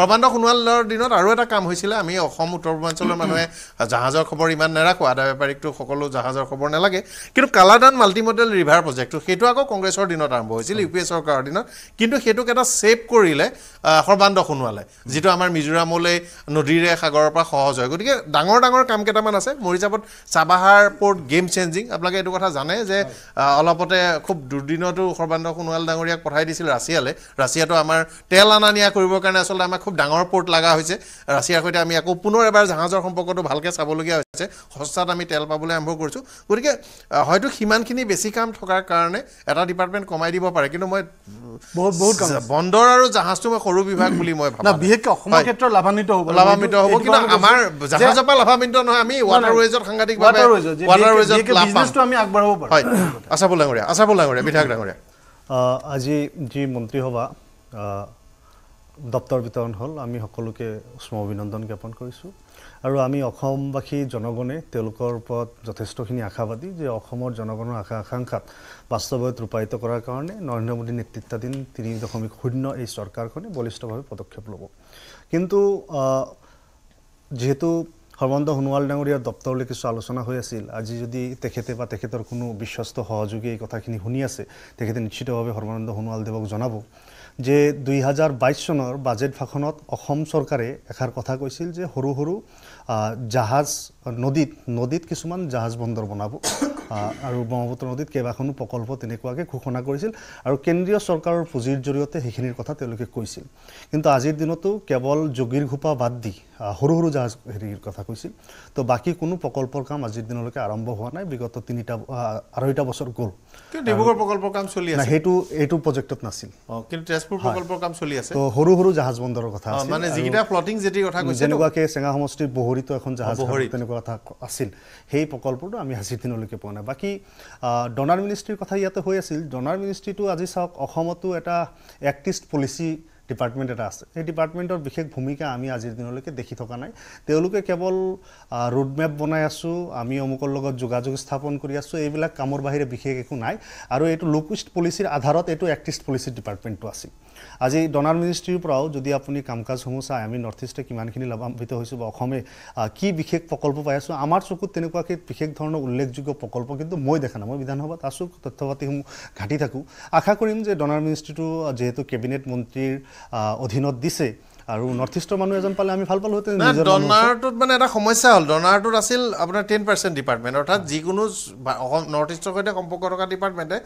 সৰ্বানন্দ সোণোৱালৰ দিনত আৰু এটা কাম হয় হৈছিলে আমি অসম উত্তৰ পূৰ্বাঞ্চলৰ মানুহে জাহাজৰ খবৰ ইমান নাৰাখোঁ আদা বেপাৰীকটো সকলো জাহাজৰ খবৰ নালাগে কিন্তু কালাডান মাল্টিমডেল ৰিভাৰ প্ৰজেক্টটো সেইটো আকৌ কংগ্ৰেছৰ দিনত আৰম্ভ হৈছিল ইউ পি এ চৰকাৰৰ দিনত কিন্তু সেইটোক এটা ছেভ কৰিলে সৰ্বান্ত সোণোৱালে যিটো আমাৰ মিজোৰামলৈ নদীৰে সাগৰৰ পৰা সহজ হয় গতিকে ডাঙৰ ডাঙৰ কাম কেইটামান আছে মোৰ হিচাপত চাবাহাৰ পৰ্ট গেম চেঞ্জিং আপোনালোকে এইটো কথা জানে যে অলপতে খুব দুৰ্দিনতো সৰ্বান্ত সোণোৱাল ডাঙৰীয়াক পঠাই দিছিল ৰাছিয়ালৈ ৰাছিয়াটো আমাৰ তেল অনা নিয়া কৰিবৰ কাৰণে আচলতে আমাৰ খুব ডাঙৰ পৰ্ট লগা হৈছে ৰাছিয়া ৰাছিয়াৰ সৈতে আমি আকৌ পুনৰ এবাৰ জাহাজৰ সম্পৰ্কটো ভালকৈ চাবলগীয়া হৈছে সস্তাত আমি তেল পাবলৈ আৰম্ভ কৰিছোঁ গতিকে হয়তো সিমানখিনি বেছি কাম থকাৰ কাৰণে এটা ডিপাৰ্টমেণ্ট কমাই দিব পাৰে কিন্তু মই বহুত বহুত বন্দৰ আৰু জাহাজটো মই সৰু বিভাগ বুলি মই ভাবোঁ বিশেষকৈ অসমৰ ক্ষেত্ৰত লাভান্বিত হ'ব লাভান্বিত হ'ব কিন্তু আমাৰ জাহাজৰ পৰা লাভান্বিত নহয় আমি ৱাটাৰৱেজত সাংঘাতিকভাৱে ৱাটাৰৱেজত আমি আগবঢ়াব বিধায়ক ডাঙৰীয়া আজি যি মন্ত্ৰীসভা দপ্তৰ বিতৰণ হ'ল আমি সকলোকে উষ্ম অভিনন্দন জ্ঞাপন কৰিছোঁ আৰু আমি অসমবাসী জনগণে তেওঁলোকৰ ওপৰত যথেষ্টখিনি আশাবাদী যে অসমৰ জনগণৰ আশা আকাংক্ষাত বাস্তৱত ৰূপায়িত কৰাৰ কাৰণে নৰেন্দ্ৰ মোদীৰ নেতৃত্বাধীন তিনি দশমিক শূন্য এই চৰকাৰখনে বলিষ্ঠভাৱে পদক্ষেপ ল'ব কিন্তু যিহেতু সৰ্বানন্দ সোণোৱাল ডাঙৰীয়াৰ দপ্তৰলৈ কিছু আলোচনা হৈ আছিল আজি যদি তেখেতে বা তেখেতৰ কোনো বিশ্বস্ত সহযোগী এই কথাখিনি শুনি আছে তেখেতে নিশ্চিতভাৱে সৰ্বানন্দ সোণোৱালদেৱক জনাব যে দুই হাজাৰ বাইছ চনৰ বাজেট ভাষণত অসম চৰকাৰে এষাৰ কথা কৈছিল যে সৰু সৰু জাহাজ নদীত নদীত কিছুমান জাহাজ বন্দৰ বনাব আৰু ব্ৰহ্মপুত্ৰ নদীত কেইবাখনো প্ৰকল্প তেনেকুৱাকৈ ঘোষণা কৰিছিল আৰু কেন্দ্ৰীয় চৰকাৰৰ পুঁজিৰ জৰিয়তে সেইখিনিৰ কথা তেওঁলোকে কৈছিল কিন্তু আজিৰ দিনতো কেৱল যোগীৰ ঘোপা বাদ দি সৰু সৰু জাহাজ হেৰিৰ কথা কৈছিল তো বাকী কোনো প্ৰকল্পৰ কাম আজিৰ দিনলৈকে আৰম্ভ হোৱা নাই বিগত তিনিটা আঢ়ৈটা বছৰ গ'ল ডিব্ৰুগড় প্ৰকল্পৰ কাম চলি আছে সেইটো এইটো প্ৰজেক্টত নাছিল কিন্তু তেজপুৰ প্ৰকল্পৰ কাম চলি আছে তো সৰু সৰু জাহাজ বন্দৰৰ কথা আছে মানে যিকেইটা ফ্লটিং জেটিৰ কথা কৈছে যেনেকুৱাকৈ চেঙা সমষ্টিৰ বহৰিটো এখন জাহাজ তেনেকুৱা কথা আছিল সেই প্ৰকল্পটো আমি আজিৰ দিনলৈকে পোৱা নাই বাকী ডনাৰ মিনিষ্ট্ৰীৰ কথা ইয়াতে হৈ আছিল ডনাৰ মিনিষ্ট্ৰীটো আজি চাওক অসমতো এটা এক্টিষ্ট পলিচি ডিপাৰ্টমেণ্ট এটা আছে সেই ডিপাৰ্টমেণ্টৰ বিশেষ ভূমিকা আমি আজিৰ দিনলৈকে দেখি থকা নাই তেওঁলোকে কেৱল ৰোডমেপ বনাই আছোঁ আমি অমুকৰ লগত যোগাযোগ স্থাপন কৰি আছোঁ এইবিলাক কামৰ বাহিৰে বিশেষ একো নাই আৰু এইটো লুক ইষ্ট পলিচিৰ আধাৰত এইটো এক্টিষ্ট পলিচি ডিপাৰ্টমেণ্টটো আছিল আজি ডনাৰ মিনিষ্ট্ৰীৰ পৰাও যদি আপুনি কাম কাজসমূহ চায় আমি নৰ্থ ইষ্টে কিমানখিনি লাভান্বিত হৈছোঁ বা অসমে কি বিশেষ প্ৰকল্প পাই আছোঁ আমাৰ চকুত তেনেকুৱাকৈ বিশেষ ধৰণৰ উল্লেখযোগ্য প্ৰকল্প কিন্তু মই দেখা নাই মই বিধানসভাত আছোঁ তথ্য পাতিসমূহ ঘাটি থাকোঁ আশা কৰিম যে ডনাৰ মিনিষ্ট্ৰীটো যিহেতু কেবিনেট মন্ত্ৰীৰ অধীনত দিছে আৰু নৰ্থ ইষ্টৰ মানুহ এজন পালে আমি ভাল পালোঁ ডনাৰটোত মানে এটা সমস্যা হ'ল ডনাৰটোত আছিল আপোনাৰ টেন পাৰ্চেণ্ট ডিপাৰ্টমেণ্ট অৰ্থাৎ যিকোনো নৰ্থ ইষ্টৰ সৈতে সম্পৰ্ক থকা ডিপাৰ্টমেণ্টে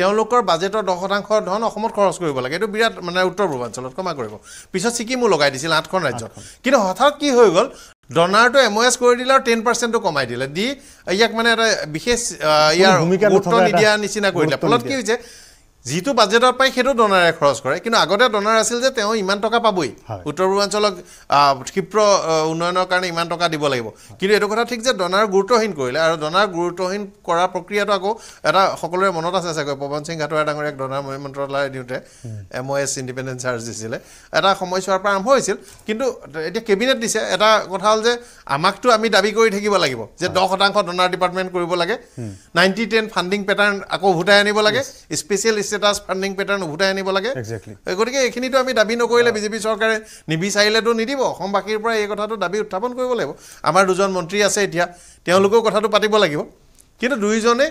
তেওঁলোকৰ বাজেটৰ দহ শতাংশ ধন অসমত খৰচ কৰিব লাগে এইটো বিৰাট মানে উত্তৰ পূৰ্বাঞ্চলত ক্ষমা কৰিব পিছত ছিকিমো লগাই দিছিল আঠখন ৰাজ্যত কিন্তু হঠাৎ কি হৈ গ'ল ডনাৰটো এম অ' এছ কৰি দিলে আৰু টেন পাৰ্চেণ্টটো কমাই দিলে দি ইয়াক মানে এটা বিশেষ ইয়াৰ গুৰুত্ব নিদিয়া নিচিনা কৰি দিলে ফলত কি হৈছে যিটো বাজেটৰ পায় সেইটো ডনাৰে খৰচ কৰে কিন্তু আগতে ডনাৰ আছিল যে তেওঁ ইমান টকা পাবই উত্তৰ পূৰ্বাঞ্চলক ক্ষীপ্ৰ উন্নয়নৰ কাৰণে ইমান টকা দিব লাগিব কিন্তু এইটো কথা ঠিক যে ডনাৰ গুৰুত্বহীন কৰিলে আৰু ডনাৰ গুৰুত্বহীন কৰা প্ৰক্ৰিয়াটো আকৌ এটা সকলোৰে মনত আছে চাগৈ পৱন সিং ঘাটোৱা এক ডনাৰ মন্ত্ৰালয় দিওঁতে M O' S independent charge দিছিলে এটা সময়ছোৱাৰ পৰা আৰম্ভ হৈছিল কিন্তু এতিয়া কেবিনেট দিছে এটা কথা হ'ল যে আমাকতো আমি দাবী কৰি থাকিব লাগিব যে দহ শতাংশ ডনাৰ ডিপাৰ্টমেণ্ট কৰিব লাগে নাইণ্টি টেন ফাণ্ডিং পেটাৰ্ণ আকৌ উভতাই আনিব লাগে স্পেচিয়েল ষ্টেটাছ ফাণ্ডিং পেটাৰ্ণ উভতাই আনিব লাগে গতিকে এইখিনিতো আমি দাবী নকৰিলে বিজেপি চৰকাৰে নিবিচাৰিলেতো নিদিব অসমবাসীৰ পৰা এই কথাটো দাবী উত্থাপন কৰিব লাগিব আমাৰ দুজন মন্ত্ৰী আছে এতিয়া তেওঁলোকেও কথাটো পাতিব লাগিব কিন্তু দুয়োজনে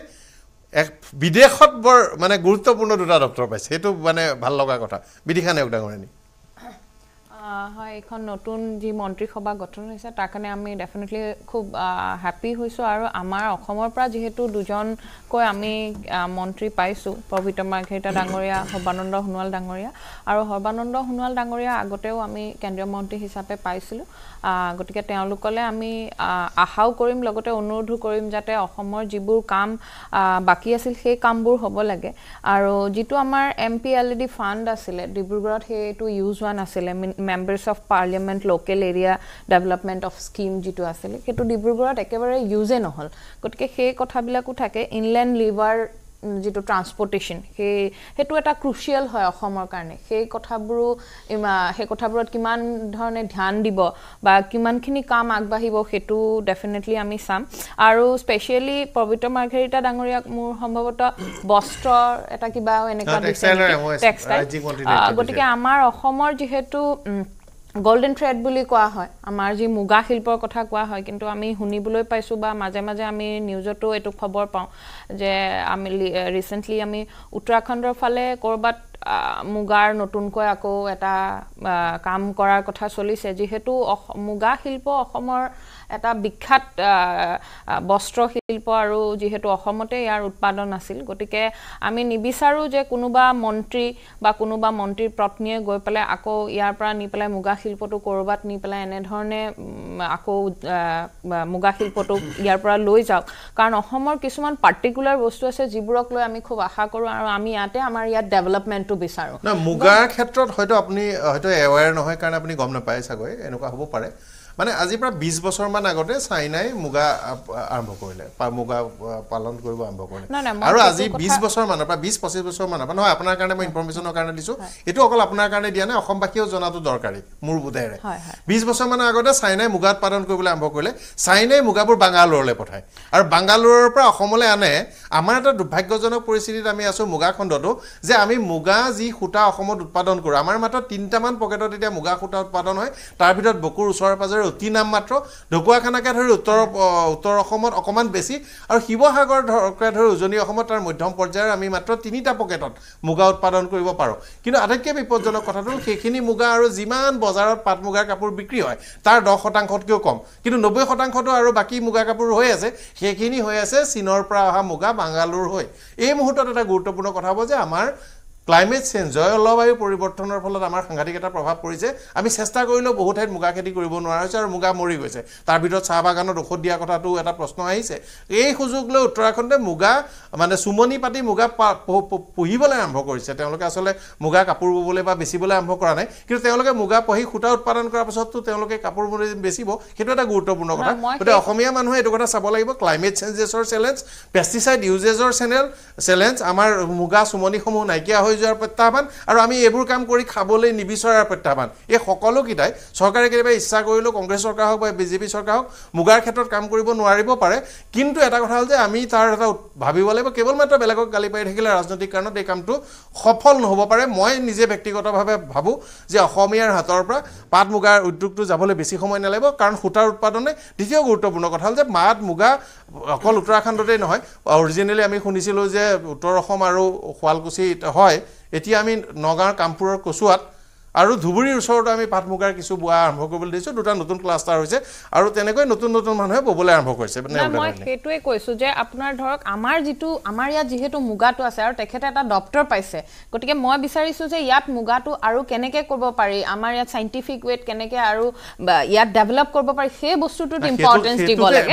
এক বিদেশত বৰ মানে গুৰুত্বপূৰ্ণ দুটা দপ্তৰ পাইছে সেইটো মানে ভাল লগা কথা বিদিশা নায়ক ডাঙৰীয়ানী হয় এইখন নতুন যি মন্ত্ৰীসভা গঠন হৈছে তাৰ কাৰণে আমি ডেফিনেটলি খুব হেপী হৈছোঁ আৰু আমাৰ অসমৰ পৰা যিহেতু দুজনকৈ আমি মন্ত্ৰী পাইছোঁ পবিত্ৰ মাৰ্ঘেৰিতা ডাঙৰীয়া সৰ্বানন্দ সোণোৱাল ডাঙৰীয়া আৰু সৰ্বানন্দ সোণোৱাল ডাঙৰীয়া আগতেও আমি কেন্দ্ৰীয় মন্ত্ৰী হিচাপে পাইছিলোঁ গতিকে তেওঁলোকলৈ আমি আশাও কৰিম লগতে অনুৰোধো কৰিম যাতে অসমৰ যিবোৰ কাম বাকী আছিল সেই কামবোৰ হ'ব লাগে আৰু যিটো আমাৰ M P L E D fund আছিলে ডিব্ৰুগড়ত সেইটো ইউজ হোৱা নাছিলে members of Parliament local area development of scheme যিটো আছিলে সেইটো ডিব্ৰুগড়ত একেবাৰে ইউজে নহ'ল গতিকে সেই কথাবিলাকো থাকে ইনলেণ্ড লিভাৰ যিটো ট্ৰান্সপৰ্টেশ্যন সেই সেইটো এটা ক্ৰুচিয়েল হয় অসমৰ কাৰণে সেই কথাবোৰো সেই কথাবোৰত কিমান ধৰণে ধ্যান দিব বা কিমানখিনি কাম আগবাঢ়িব সেইটো ডেফিনেটলি আমি চাম আৰু স্পেচিয়েলি পবিত্ৰ মাৰ্ঘেৰিতা ডাঙৰীয়াক মোৰ সম্ভৱতঃ বস্ত্ৰৰ এটা কিবা এনেকুৱা গতিকে আমাৰ অসমৰ যিহেতু গল্ডেন থ্ৰেড বুলি কোৱা হয় আমাৰ যি মুগা শিল্পৰ কথা কোৱা হয় কিন্তু আমি শুনিবলৈ পাইছোঁ বা মাজে মাজে আমি নিউজতো এইটো খবৰ পাওঁ যে আমি ৰিচেণ্টলি আমি উত্তৰাখণ্ডৰ ফালে ক'ৰবাত মুগাৰ নতুনকৈ আকৌ এটা কাম কৰাৰ কথা চলিছে যিহেতু মুগা শিল্প অসমৰ এটা বিখ্যাত বস্ত্ৰ শিল্প আৰু যিহেতু অসমতে ইয়াৰ উৎপাদন আছিল গতিকে আমি নিবিচাৰোঁ যে কোনোবা মন্ত্ৰী বা কোনোবা মন্ত্ৰীৰ পত্নীয়ে গৈ পেলাই আকৌ ইয়াৰ পৰা নি পেলাই মুগা শিল্পটো ক'ৰবাত নি পেলাই এনেধৰণে আকৌ মুগা শিল্পটো ইয়াৰ পৰা লৈ যাওক কাৰণ অসমৰ কিছুমান পাৰ্টিকুলাৰ বস্তু আছে যিবোৰক লৈ আমি খুব আশা কৰোঁ আৰু আমি ইয়াতে আমাৰ ইয়াত ডেভেলপমেণ্ট যিহেতু বিচাৰোঁ মুগাৰ ক্ষেত্ৰত হয়তো আপুনি হয়তো এৱেৰ নহয় কাৰণে আপুনি গম নাপায় চাগৈ এনেকুৱা হ'ব পাৰে মানে আজিৰ পৰা বিশ বছৰমান আগতে চাইনাই মুগা আৰম্ভ কৰিলে মুগা পালন কৰিব আৰম্ভ কৰিলে আৰু আজি বিশ বছৰমানৰ পৰা বিশ পঁচিছ বছৰমানৰ পৰা নহয় আপোনাৰ কাৰণে মই ইনফৰমেশ্যনৰ কাৰণে দিছোঁ এইটো অকল আপোনাৰ কাৰণে দিয়া নাই অসমবাসীয়েও জনাটো দৰকাৰী মোৰ বোধেৰে বিশ বছৰমানৰ আগতে চাইনাই মুগা উৎপাদন কৰিবলৈ আৰম্ভ কৰিলে চাইনাই মুগাবোৰ বাংগালোৰলৈ পঠায় আৰু বাংগালোৰৰ পৰা অসমলৈ আনে আমাৰ এটা দুৰ্ভাগ্যজনক পৰিস্থিতিত আমি আছোঁ খণ্ডটো যে আমি মুগা যি সূতা অসমত উৎপাদন কৰোঁ আমাৰ মাত্ৰ তিনিটামান পকেটত এতিয়া মুগা সূতা উৎপাদন হয় তাৰ ভিতৰত বকুৰ ওচৰে পাজৰে ধৰি অতি নামমাত্ৰ ঢকুৱাখানাকে ধৰি উত্তৰ উত্তৰ অসমত অকণমান বেছি আৰু শিৱসাগৰ ধৰকে ধৰি উজনি অসমত তাৰ মধ্যম পৰ্যায়ৰ আমি মাত্ৰ তিনিটা পকেটত মুগা উৎপাদন কৰিব পাৰোঁ কিন্তু আটাইতকৈ বিপদজনক কথাটো সেইখিনি মুগা আৰু যিমান বজাৰত পাট মুগাৰ কাপোৰ বিক্ৰী হয় তাৰ দহ শতাংশতকৈও কম কিন্তু নব্বৈ শতাংশটো আৰু বাকী মুগা কাপোৰ হৈ আছে সেইখিনি হৈ আছে চীনৰ পৰা অহা মুগা বাংগালোৰ হৈ এই মুহূৰ্তত এটা গুৰুত্বপূৰ্ণ কথা হ'ব যে আমাৰ ক্লাইমেট চেঞ্জ জলবায়ু পৰিৱৰ্তনৰ ফলত আমাৰ সাংঘাতিক এটা প্ৰভাৱ পৰিছে আমি চেষ্টা কৰিলেও বহু ঠাইত মুগা খেতি কৰিব নোৱাৰা হৈছে আৰু মুগা মৰি গৈছে তাৰ ভিতৰত চাহ বাগানত ঔষধ দিয়া কথাটো এটা প্ৰশ্ন আহিছে এই সুযোগ লৈ উত্তৰাখণ্ডে মুগা মানে চুমনি পাতি মুগা পুহিবলৈ আৰম্ভ কৰিছে তেওঁলোকে আচলতে মুগা কাপোৰ ববলৈ বা বেচিবলৈ আৰম্ভ কৰা নাই কিন্তু তেওঁলোকে মুগা পুহি সূতা উৎপাদন কৰাৰ পাছততো তেওঁলোকে কাপোৰ বলি বেচিব সেইটো এটা গুৰুত্বপূৰ্ণ কথা গতিকে অসমীয়া মানুহে এইটো কথা চাব লাগিব ক্লাইমেট চেঞ্জেছৰ চেলেঞ্জ পেষ্টিচাইড ইউজেজৰ চেনেল চেলেঞ্জ আমাৰ মুগা চুমনিসমূহ নাইকিয়া হৈ যোৱাৰ প্ৰত্যাহ্বান আৰু আমি এইবোৰ কাম কৰি খাবলৈ নিবিচৰাৰ প্ৰত্যাহ্বান এই সকলোকেইটাই চৰকাৰে কেতিয়াবা ইচ্ছা কৰিলেও কংগ্ৰেছ চৰকাৰ হওক বা বিজেপি চৰকাৰ হওক মুগাৰ ক্ষেত্ৰত কাম কৰিব নোৱাৰিব পাৰে কিন্তু এটা কথা হ'ল যে আমি তাৰ এটা ভাবিব লাগিব কেৱল মাত্ৰ বেলেগক গালি পাৰি থাকিলে ৰাজনৈতিক কাৰণত এই কামটো সফল নহ'ব পাৰে মই নিজে ব্যক্তিগতভাৱে ভাবোঁ যে অসমীয়াৰ হাতৰ পৰা পাট মুগাৰ উদ্যোগটো যাবলৈ বেছি সময় নালাগিব কাৰণ সূতাৰ উৎপাদনে দ্বিতীয় গুৰুত্বপূৰ্ণ কথা হ'ল যে মাত মুগা অকল উত্তৰাখণ্ডতেই নহয় অৰিজিনেলি আমি শুনিছিলোঁ যে উত্তৰ অসম আৰু শুৱালকুছিত হয় এতিয়া আমি নগাঁৱৰ কামপুৰৰ কচুৱাত আৰু ধুবুৰীৰ ওচৰতো আমি পাট মুগাৰ কিছু বোৱা আৰম্ভ কৰিবলৈ দিছোঁ দুটা নতুন ক্লাষ্টাৰ হৈছে আৰু তেনেকৈ নতুন নতুন মানুহে ব'বলৈ আৰম্ভ কৰিছে সেইটোৱে কৈছোঁ যে আপোনাৰ ধৰক আমাৰ যিটো আমাৰ ইয়াত যিহেতু মুগাটো আছে আৰু তেখেতে এটা ডক্টৰ পাইছে গতিকে মই বিচাৰিছোঁ যে ইয়াত মুগাটো আৰু কেনেকৈ কৰিব পাৰি আমাৰ ইয়াত চাইণ্টিফিক ৱেত কেনেকৈ আৰু ইয়াত ডেভেলপ কৰিব পাৰি সেই বস্তুটোত ইম্পৰ্টেঞ্চ